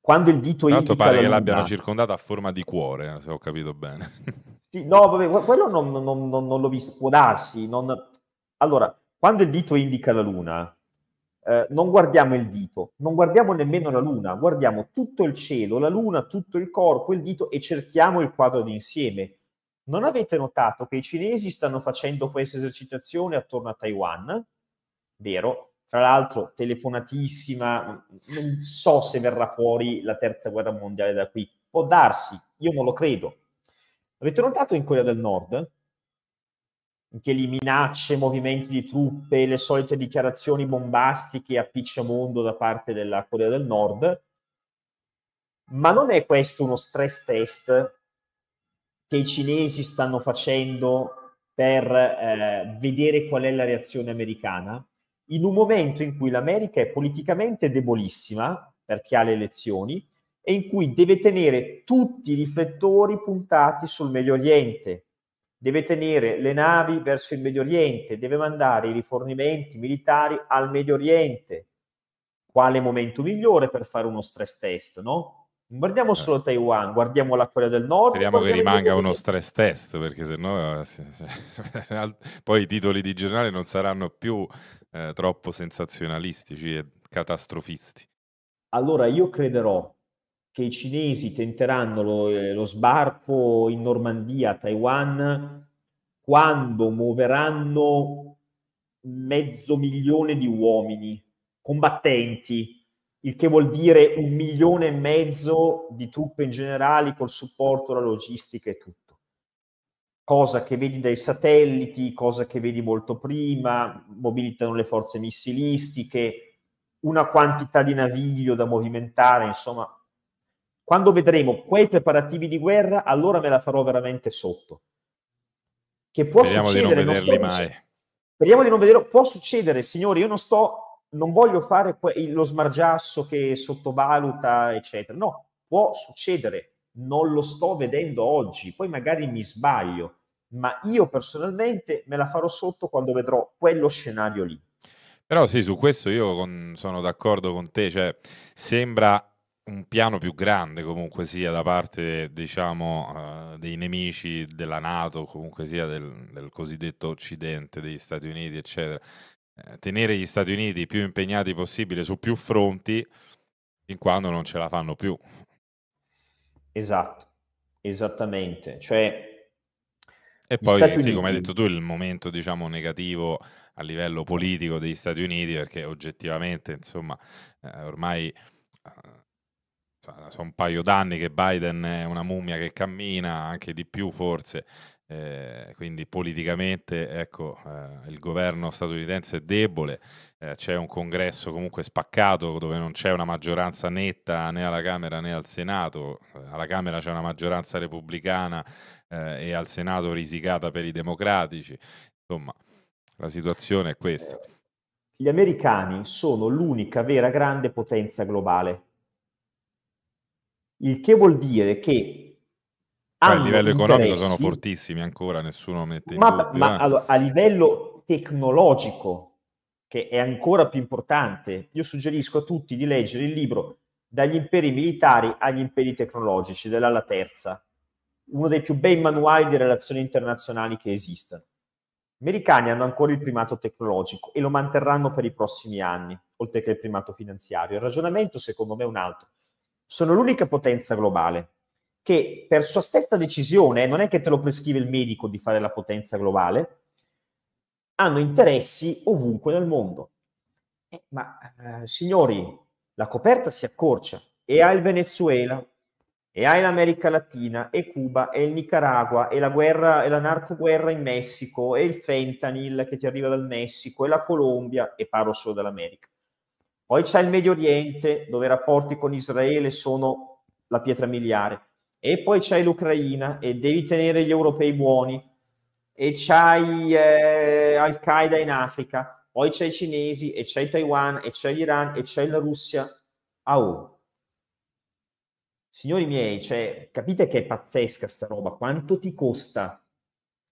quando il dito indica... Tanto pare che l'abbiano circondata a forma di cuore, eh, se ho capito bene. Sì, no, vabbè, quello non, non, non, non l'ho visto, può darsi. Allora, quando il dito indica la luna, eh, non guardiamo il dito, non guardiamo nemmeno la luna, guardiamo tutto il cielo, la luna, tutto il corpo, il dito e cerchiamo il quadro d'insieme. Non avete notato che i cinesi stanno facendo questa esercitazione attorno a Taiwan? vero, tra l'altro telefonatissima, non so se verrà fuori la terza guerra mondiale da qui, può darsi, io non lo credo. Avete notato in Corea del Nord? che le minacce, movimenti di truppe, le solite dichiarazioni bombastiche a picciamondo da parte della Corea del Nord. Ma non è questo uno stress test che i cinesi stanno facendo per eh, vedere qual è la reazione americana? in un momento in cui l'America è politicamente debolissima, perché ha le elezioni, e in cui deve tenere tutti i riflettori puntati sul Medio Oriente, deve tenere le navi verso il Medio Oriente, deve mandare i rifornimenti militari al Medio Oriente. Quale momento migliore per fare uno stress test, no? guardiamo certo. solo Taiwan, guardiamo la Corea del Nord. Speriamo che rimanga uno stress test, perché sennò eh, poi i titoli di giornale non saranno più eh, troppo sensazionalistici e catastrofisti? Allora, io crederò che i cinesi tenteranno lo, eh, lo sbarco in Normandia, a Taiwan, quando muoveranno mezzo milione di uomini combattenti, il che vuol dire un milione e mezzo di truppe in generale col supporto, la logistica e tutto cosa che vedi dai satelliti, cosa che vedi molto prima, mobilitano le forze missilistiche, una quantità di naviglio da movimentare, insomma, quando vedremo quei preparativi di guerra, allora me la farò veramente sotto. Che può Speriamo succedere, di non vederli non sto... mai. Speriamo di non vederlo, può succedere, signori, io non sto, non voglio fare lo smargiasso che sottovaluta, eccetera. No, può succedere non lo sto vedendo oggi, poi magari mi sbaglio, ma io personalmente me la farò sotto quando vedrò quello scenario lì. Però sì, su questo io con, sono d'accordo con te, cioè sembra un piano più grande comunque sia da parte diciamo uh, dei nemici della Nato, comunque sia del, del cosiddetto Occidente, degli Stati Uniti, eccetera. Eh, tenere gli Stati Uniti più impegnati possibile su più fronti fin quando non ce la fanno più, Esatto, esattamente. Cioè, e poi, sì, Uniti... come hai detto tu, il momento diciamo, negativo a livello politico degli Stati Uniti, perché oggettivamente, insomma, eh, ormai eh, cioè, sono un paio d'anni che Biden è una mummia che cammina, anche di più forse, eh, quindi politicamente ecco, eh, il governo statunitense è debole, eh, c'è un congresso comunque spaccato dove non c'è una maggioranza netta né alla Camera né al Senato, eh, alla Camera c'è una maggioranza repubblicana eh, e al Senato risicata per i democratici, insomma la situazione è questa. Gli americani sono l'unica vera grande potenza globale, il che vuol dire che cioè, a livello economico sono fortissimi ancora, nessuno mette in ma, dubbio. Ma eh. allora, a livello tecnologico, che è ancora più importante, io suggerisco a tutti di leggere il libro Dagli imperi militari agli imperi tecnologici dell'Ala Terza, uno dei più bei manuali di relazioni internazionali che esistano. Gli americani hanno ancora il primato tecnologico e lo manterranno per i prossimi anni, oltre che il primato finanziario. Il ragionamento, secondo me, è un altro. Sono l'unica potenza globale che per sua stessa decisione, non è che te lo prescrive il medico di fare la potenza globale, hanno interessi ovunque nel mondo. Eh, ma eh, signori, la coperta si accorcia e hai il Venezuela, e hai l'America Latina, e Cuba, e il Nicaragua, e la guerra, e la narcoguerra in Messico, e il fentanyl che ti arriva dal Messico, e la Colombia, e parlo solo dell'America. Poi c'è il Medio Oriente, dove i rapporti con Israele sono la pietra miliare e poi c'hai l'Ucraina e devi tenere gli europei buoni e c'hai eh, Al-Qaeda in Africa, poi c'hai i cinesi e c'hai Taiwan e c'hai l'Iran e c'hai la Russia. Ah, Signori miei, cioè, capite che è pazzesca sta roba, quanto ti costa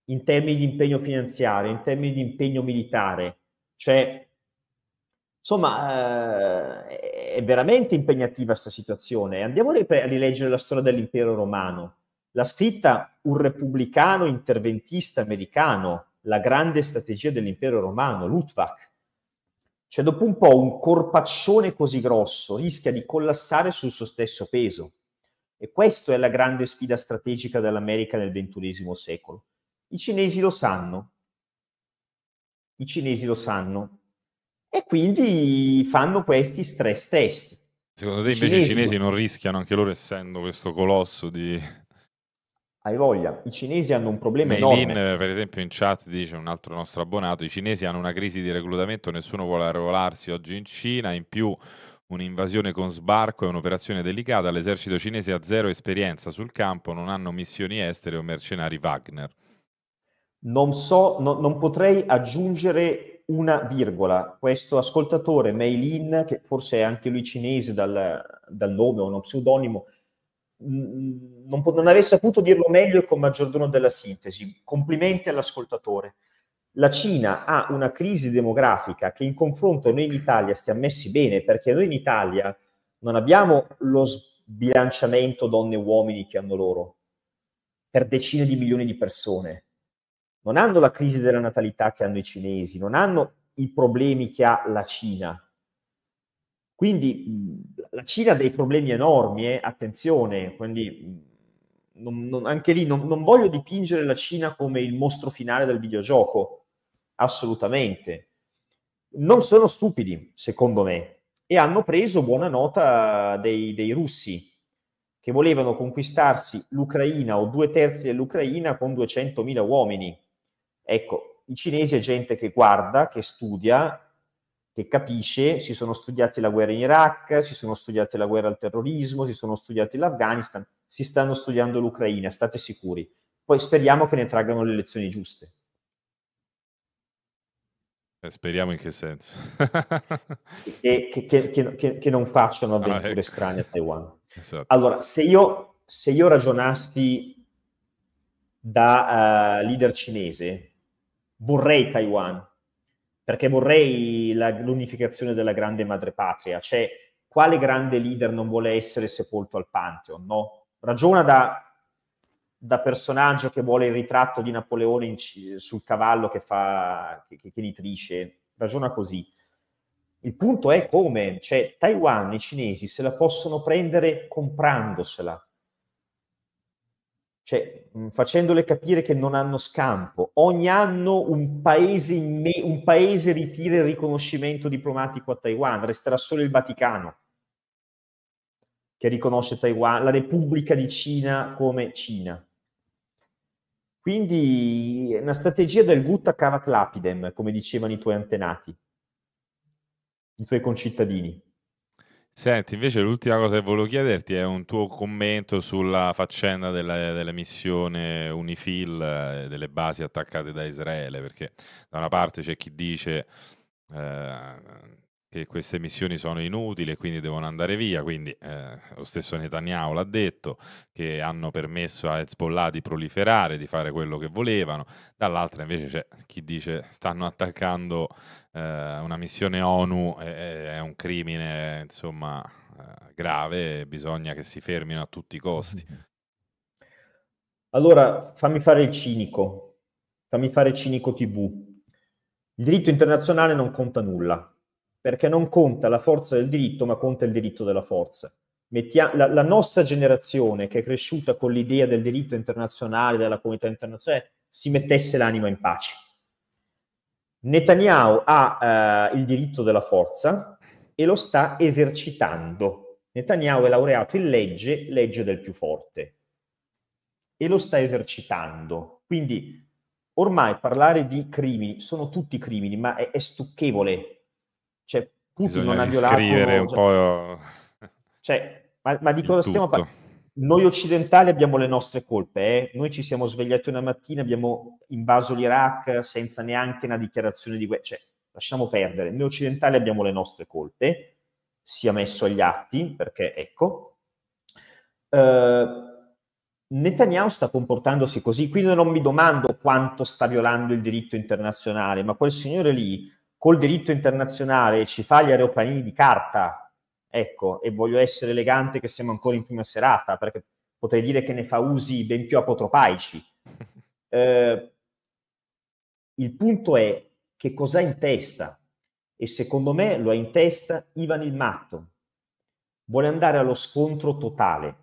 in termini di impegno finanziario, in termini di impegno militare? Cioè, Insomma, eh, è veramente impegnativa questa situazione. Andiamo a rileggere la storia dell'impero romano. L'ha scritta un repubblicano interventista americano, la grande strategia dell'impero romano, Luttwak. Cioè, dopo un po', un corpaccione così grosso rischia di collassare sul suo stesso peso. E questa è la grande sfida strategica dell'America nel XXI secolo. I cinesi lo sanno. I cinesi lo sanno e quindi fanno questi stress test. Secondo te invece cinesi... i cinesi non rischiano anche loro essendo questo colosso di... Hai voglia, i cinesi hanno un problema Mailin, enorme. per esempio in chat dice un altro nostro abbonato, i cinesi hanno una crisi di reclutamento, nessuno vuole arruolarsi oggi in Cina, in più un'invasione con sbarco è un'operazione delicata, l'esercito cinese ha zero esperienza sul campo, non hanno missioni estere o mercenari Wagner. Non so, no, non potrei aggiungere una virgola. Questo ascoltatore, Mei Lin, che forse è anche lui cinese dal, dal nome o uno pseudonimo, non, non aver saputo dirlo meglio e con maggior dono della sintesi. Complimenti all'ascoltatore. La Cina ha una crisi demografica che in confronto noi in Italia stiamo messi bene perché noi in Italia non abbiamo lo sbilanciamento donne e uomini che hanno loro per decine di milioni di persone non hanno la crisi della natalità che hanno i cinesi, non hanno i problemi che ha la Cina. Quindi la Cina ha dei problemi enormi, eh? attenzione, quindi non, non, anche lì non, non voglio dipingere la Cina come il mostro finale del videogioco, assolutamente. Non sono stupidi, secondo me, e hanno preso buona nota dei, dei russi, che volevano conquistarsi l'Ucraina o due terzi dell'Ucraina con 200.000 uomini. Ecco, i cinesi è gente che guarda, che studia, che capisce, si sono studiati la guerra in Iraq, si sono studiati la guerra al terrorismo, si sono studiati l'Afghanistan, si stanno studiando l'Ucraina, state sicuri. Poi speriamo che ne traggano le lezioni giuste. Eh, speriamo in che senso. che, che, che, che, non facciano ah, avventure ah, ecco. strane a Taiwan. Esatto. Allora, se io, se io ragionassi da uh, leader cinese, vorrei Taiwan, perché vorrei la, l'unificazione della grande madrepatria, cioè quale grande leader non vuole essere sepolto al Pantheon, no? Ragiona da, da personaggio che vuole il ritratto di Napoleone in, sul cavallo che, fa, che, che nitrisce, ragiona così. Il punto è come, cioè Taiwan, i cinesi se la possono prendere comprandosela, cioè, facendole capire che non hanno scampo. Ogni anno un paese, un paese, ritira il riconoscimento diplomatico a Taiwan, resterà solo il Vaticano che riconosce Taiwan, la Repubblica di Cina come Cina. Quindi è una strategia del gutta cavat lapidem, come dicevano i tuoi antenati, i tuoi concittadini. Senti, invece l'ultima cosa che volevo chiederti è un tuo commento sulla faccenda della, della missione UNIFIL, eh, delle basi attaccate da Israele, perché da una parte c'è chi dice... Eh, che queste missioni sono inutili e quindi devono andare via, quindi eh, lo stesso Netanyahu l'ha detto, che hanno permesso a Hezbollah di proliferare, di fare quello che volevano, dall'altra invece c'è chi dice stanno attaccando eh, una missione ONU, eh, è un crimine insomma eh, grave, bisogna che si fermino a tutti i costi. Allora fammi fare il cinico, fammi fare cinico tv. Il diritto internazionale non conta nulla, perché non conta la forza del diritto, ma conta il diritto della forza. Mettia- la, la nostra generazione, che è cresciuta con l'idea del diritto internazionale, della comunità internazionale, si mettesse l'anima in pace. Netanyahu ha eh, il diritto della forza e lo sta esercitando. Netanyahu è laureato in legge, legge del più forte, e lo sta esercitando. Quindi ormai parlare di crimini, sono tutti crimini, ma è, è stucchevole cioè, Putin Bisogna non ha violato... scrivere un cioè po'... Cioè, ma, ma di cosa stiamo parlando? Noi occidentali abbiamo le nostre colpe, eh? noi ci siamo svegliati una mattina, abbiamo invaso l'Iraq senza neanche una dichiarazione di guerra, cioè lasciamo perdere, noi occidentali abbiamo le nostre colpe, sia messo agli atti, perché ecco, uh, Netanyahu sta comportandosi così, quindi non mi domando quanto sta violando il diritto internazionale, ma quel signore lì col diritto internazionale ci fa gli aeroplanini di carta, ecco, e voglio essere elegante che siamo ancora in prima serata, perché potrei dire che ne fa usi ben più apotropaici. Eh, il punto è che cos'ha in testa, e secondo me lo ha in testa Ivan il Matto. Vuole andare allo scontro totale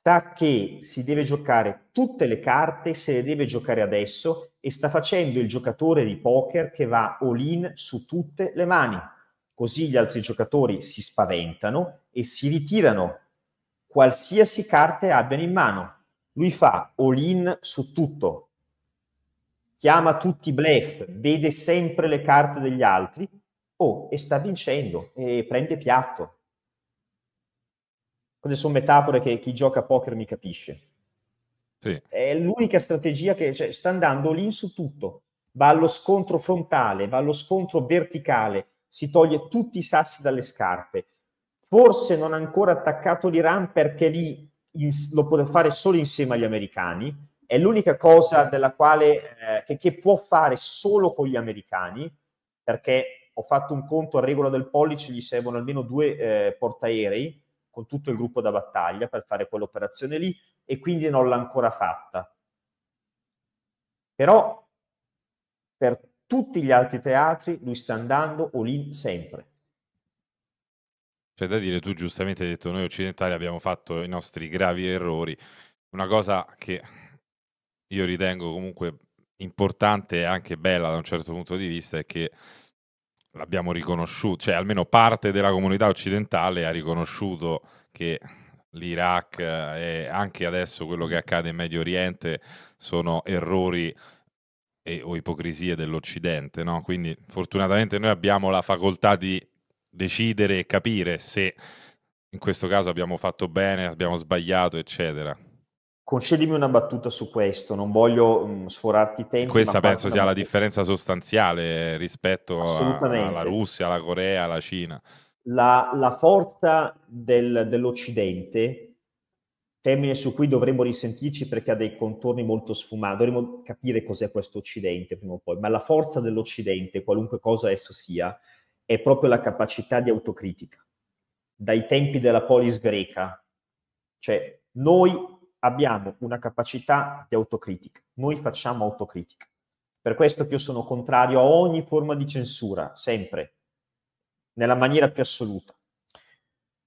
sta che si deve giocare tutte le carte, se le deve giocare adesso e sta facendo il giocatore di poker che va all-in su tutte le mani. Così gli altri giocatori si spaventano e si ritirano qualsiasi carte abbiano in mano. Lui fa all-in su tutto, chiama tutti i bluff, vede sempre le carte degli altri oh, e sta vincendo e prende piatto. Queste sono metafore che chi gioca a poker mi capisce. Sì. È l'unica strategia che cioè, sta andando lì su tutto. Va allo scontro frontale, va allo scontro verticale, si toglie tutti i sassi dalle scarpe. Forse non ha ancora attaccato l'Iran perché lì in, lo può fare solo insieme agli americani. È l'unica cosa della quale, eh, che, che può fare solo con gli americani, perché ho fatto un conto a regola del pollice, gli servono almeno due eh, portaerei con tutto il gruppo da battaglia per fare quell'operazione lì e quindi non l'ha ancora fatta. Però per tutti gli altri teatri lui sta andando all sempre. C'è da dire, tu giustamente hai detto, noi occidentali abbiamo fatto i nostri gravi errori. Una cosa che io ritengo comunque importante e anche bella da un certo punto di vista è che l'abbiamo riconosciuto, cioè almeno parte della comunità occidentale ha riconosciuto che l'Iraq eh, e anche adesso quello che accade in Medio Oriente sono errori e, o ipocrisie dell'Occidente, no? Quindi fortunatamente noi abbiamo la facoltà di decidere e capire se in questo caso abbiamo fatto bene, abbiamo sbagliato, eccetera. Concedimi una battuta su questo, non voglio mh, mm, sforarti tempo. tempi. Questa penso sia la differenza sostanziale rispetto a, alla Russia, alla Corea, alla Cina. La, la forza del, dell'Occidente, termine su cui dovremmo risentirci perché ha dei contorni molto sfumati, dovremmo capire cos'è questo Occidente prima o poi, ma la forza dell'Occidente, qualunque cosa esso sia, è proprio la capacità di autocritica. Dai tempi della polis greca, cioè noi abbiamo una capacità di autocritica, noi facciamo autocritica. Per questo che io sono contrario a ogni forma di censura, sempre, nella maniera più assoluta.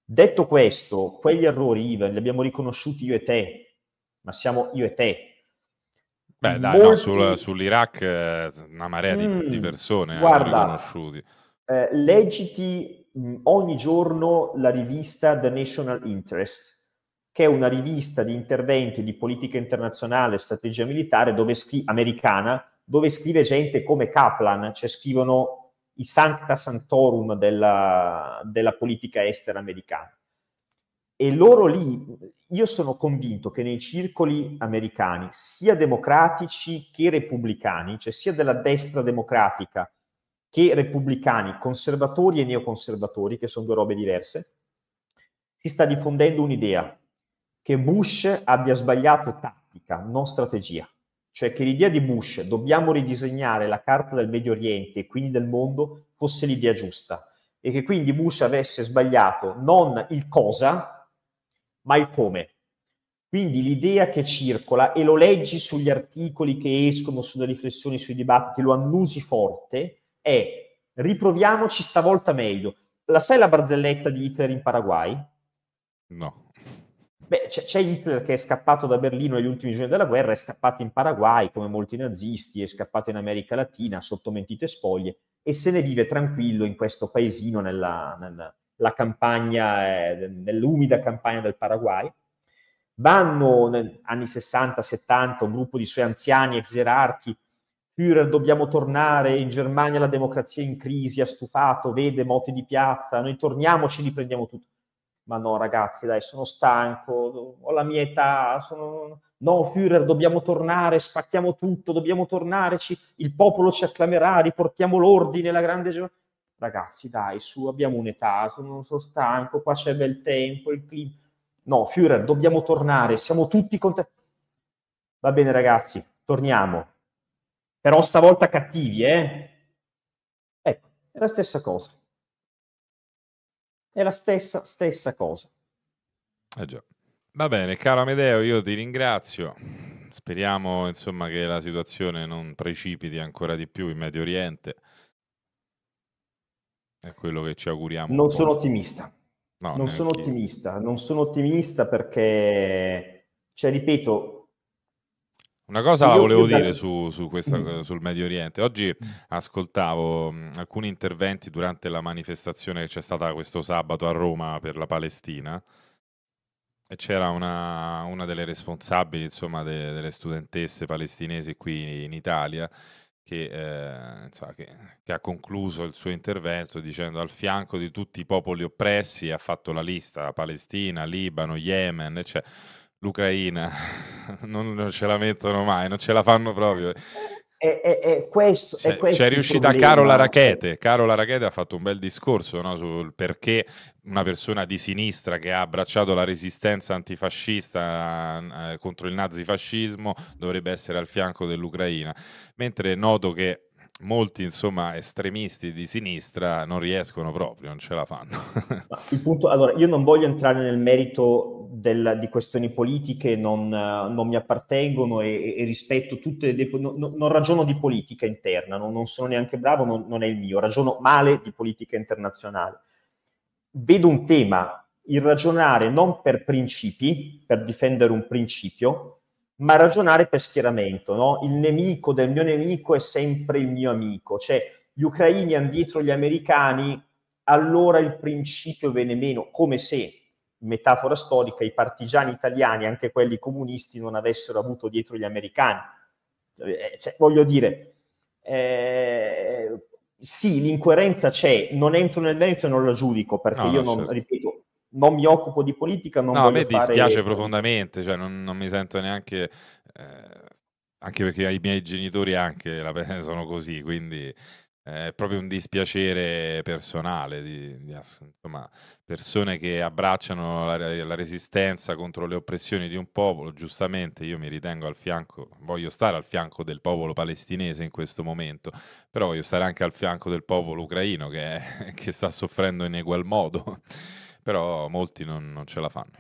Detto questo, quegli errori, Ivan, li abbiamo riconosciuti io e te, ma siamo io e te. Beh, dai, Molti... no, sul, sull'Iraq eh, una marea di, mm, di persone guarda, hanno riconosciuti. Eh, leggiti ogni giorno la rivista The National Interest, che è una rivista di interventi di politica internazionale e strategia militare dove scri- americana, dove scrive gente come Kaplan, cioè scrivono i sancta sanctorum della, della politica estera americana. E loro lì, io sono convinto che nei circoli americani, sia democratici che repubblicani, cioè sia della destra democratica che repubblicani, conservatori e neoconservatori, che sono due robe diverse, si sta diffondendo un'idea che Bush abbia sbagliato tattica, non strategia. Cioè che l'idea di Bush, dobbiamo ridisegnare la carta del Medio Oriente e quindi del mondo, fosse l'idea giusta. E che quindi Bush avesse sbagliato non il cosa, ma il come. Quindi l'idea che circola, e lo leggi sugli articoli che escono, sulle riflessioni, sui dibattiti, lo annusi forte, è riproviamoci stavolta meglio. La sai la barzelletta di Hitler in Paraguay? No. Beh, c'è, Hitler che è scappato da Berlino negli ultimi giorni della guerra, è scappato in Paraguay come molti nazisti, è scappato in America Latina sotto mentite spoglie e se ne vive tranquillo in questo paesino nella, nella campagna, eh, nell'umida campagna del Paraguay. Vanno negli anni 60-70 un gruppo di suoi anziani ex gerarchi, Führer dobbiamo tornare, in Germania la democrazia è in crisi, ha stufato, vede moti di piazza, noi torniamo, ci riprendiamo tutto ma no ragazzi dai sono stanco, ho la mia età, sono... no Führer dobbiamo tornare, spacchiamo tutto, dobbiamo tornarci, il popolo ci acclamerà, riportiamo l'ordine, la grande giornata. Ragazzi dai su, abbiamo un'età, sono, sono stanco, qua c'è bel tempo, il clima. No Führer dobbiamo tornare, siamo tutti contenti. Va bene ragazzi, torniamo. Però stavolta cattivi, eh? Ecco, è la stessa cosa. È la stessa, stessa cosa. Eh già. Va bene, caro Amedeo, io ti ringrazio. Speriamo insomma, che la situazione non precipiti ancora di più in Medio Oriente. È quello che ci auguriamo. Non sono ottimista. No, non sono ottimista, non sono ottimista perché, cioè, ripeto, una cosa la volevo dire su, su questa, sul Medio Oriente. Oggi ascoltavo mm, alcuni interventi durante la manifestazione che c'è stata questo sabato a Roma per la Palestina e c'era una, una delle responsabili insomma, de, delle studentesse palestinesi qui in Italia che, eh, insomma, che, che, ha concluso il suo intervento dicendo al fianco di tutti i popoli oppressi ha fatto la lista Palestina, Libano, Yemen, eccetera l'Ucraina, non ce la mettono mai, non ce la fanno proprio. È, è, è questo, cioè, questo c'è riuscita Carola Rachete. Carola Rachete ha fatto un bel discorso no, sul perché una persona di sinistra che ha abbracciato la resistenza antifascista eh, contro il nazifascismo dovrebbe essere al fianco dell'Ucraina. Mentre noto che molti insomma estremisti di sinistra non riescono proprio, non ce la fanno. il punto, allora, io non voglio entrare nel merito del, di questioni politiche non, non mi appartengono e, e rispetto tutte le, no, non ragiono di politica interna, non, non sono neanche bravo, non, non, è il mio, ragiono male di politica internazionale. Vedo un tema, il ragionare non per principi, per difendere un principio, ma ragionare per schieramento, no? Il nemico del mio nemico è sempre il mio amico, cioè gli ucraini hanno dietro gli americani, allora il principio viene meno, come se metafora storica, i partigiani italiani, anche quelli comunisti, non avessero avuto dietro gli americani. Eh, cioè, voglio dire, eh, sì, l'incoerenza c'è, non entro nel merito e non la giudico, perché no, io non, certo. ripeto, non mi occupo di politica, non no, a me dispiace fare... profondamente, cioè non, non, mi sento neanche... Eh, anche perché i miei genitori anche la, sono così, quindi è proprio un dispiacere personale di, di insomma, persone che abbracciano la, la, resistenza contro le oppressioni di un popolo. Giustamente io mi ritengo al fianco, voglio stare al fianco del popolo palestinese in questo momento, però voglio stare anche al fianco del popolo ucraino che, è, che sta soffrendo in egual modo, però molti non, non ce la fanno.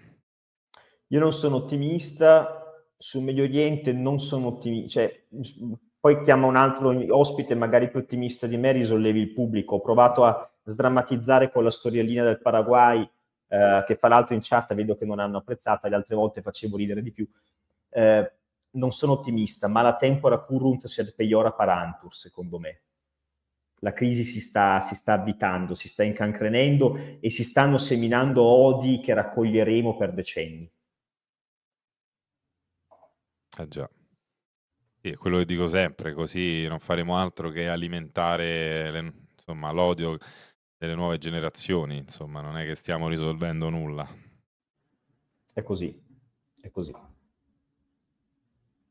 Io non sono ottimista, sul Medio Oriente non sono ottimista, cioè poi chiama un altro ospite magari più ottimista di me, risollevi il pubblico. Ho provato a sdrammatizzare con la storiellina del Paraguay, eh, che fra l'altro in chat vedo che non hanno apprezzata, le altre volte facevo ridere di più. Eh, non sono ottimista, ma la tempora currunt sed peiora parantur, secondo me. La crisi si sta, si sta avvitando, si sta incancrenendo e si stanno seminando odi che raccoglieremo per decenni. Ah già. Sì, quello che dico sempre, così non faremo altro che alimentare le- insomma, l'odio delle nuove generazioni, insomma, non è che stiamo risolvendo nulla. È così, è così.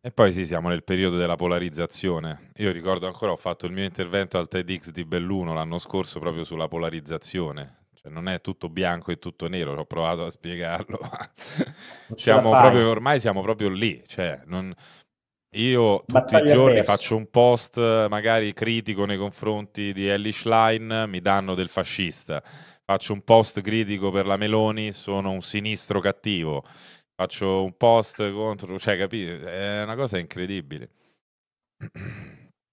E poi sì, siamo nel periodo della polarizzazione. Io ricordo ancora, ho fatto il mio intervento al TEDx di Belluno l'anno scorso proprio sulla polarizzazione. Cioè, non è tutto bianco e tutto nero, ho provato a spiegarlo. siamo proprio, ormai siamo proprio lì. Cioè, non, io tutti Battaglia i giorni persa. faccio un post magari critico nei confronti di Ellie Schlein, mi danno del fascista. Faccio un post critico per la Meloni, sono un sinistro cattivo. Faccio un post contro, cioè capito, è una cosa incredibile.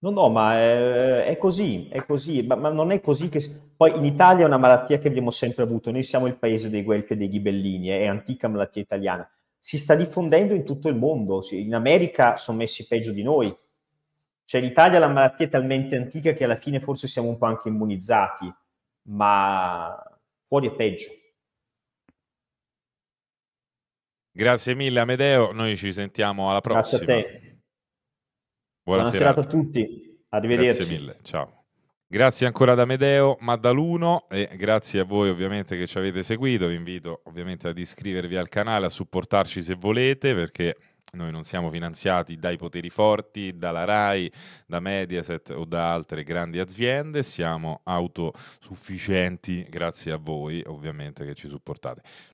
No, no, ma è, è così, è così, ma, ma, non è così che... Poi in Italia è una malattia che abbiamo sempre avuto, noi siamo il paese dei guelfi e dei ghibellini, è antica malattia italiana si sta diffondendo in tutto il mondo. In America sono messi peggio di noi. Cioè in Italia la malattia è talmente antica che alla fine forse siamo un po' anche immunizzati, ma fuori è peggio. Grazie mille Amedeo, noi ci sentiamo alla prossima. Grazie a te. Buona, Buona serata. serata a tutti, arrivederci. Grazie mille, ciao. Grazie ancora ad Amedeo Maddaluno e grazie a voi ovviamente che ci avete seguito. Vi invito ovviamente ad iscrivervi al canale, a supportarci se volete perché noi non siamo finanziati dai poteri forti, dalla RAI, da Mediaset o da altre grandi aziende, siamo autosufficienti grazie a voi ovviamente che ci supportate.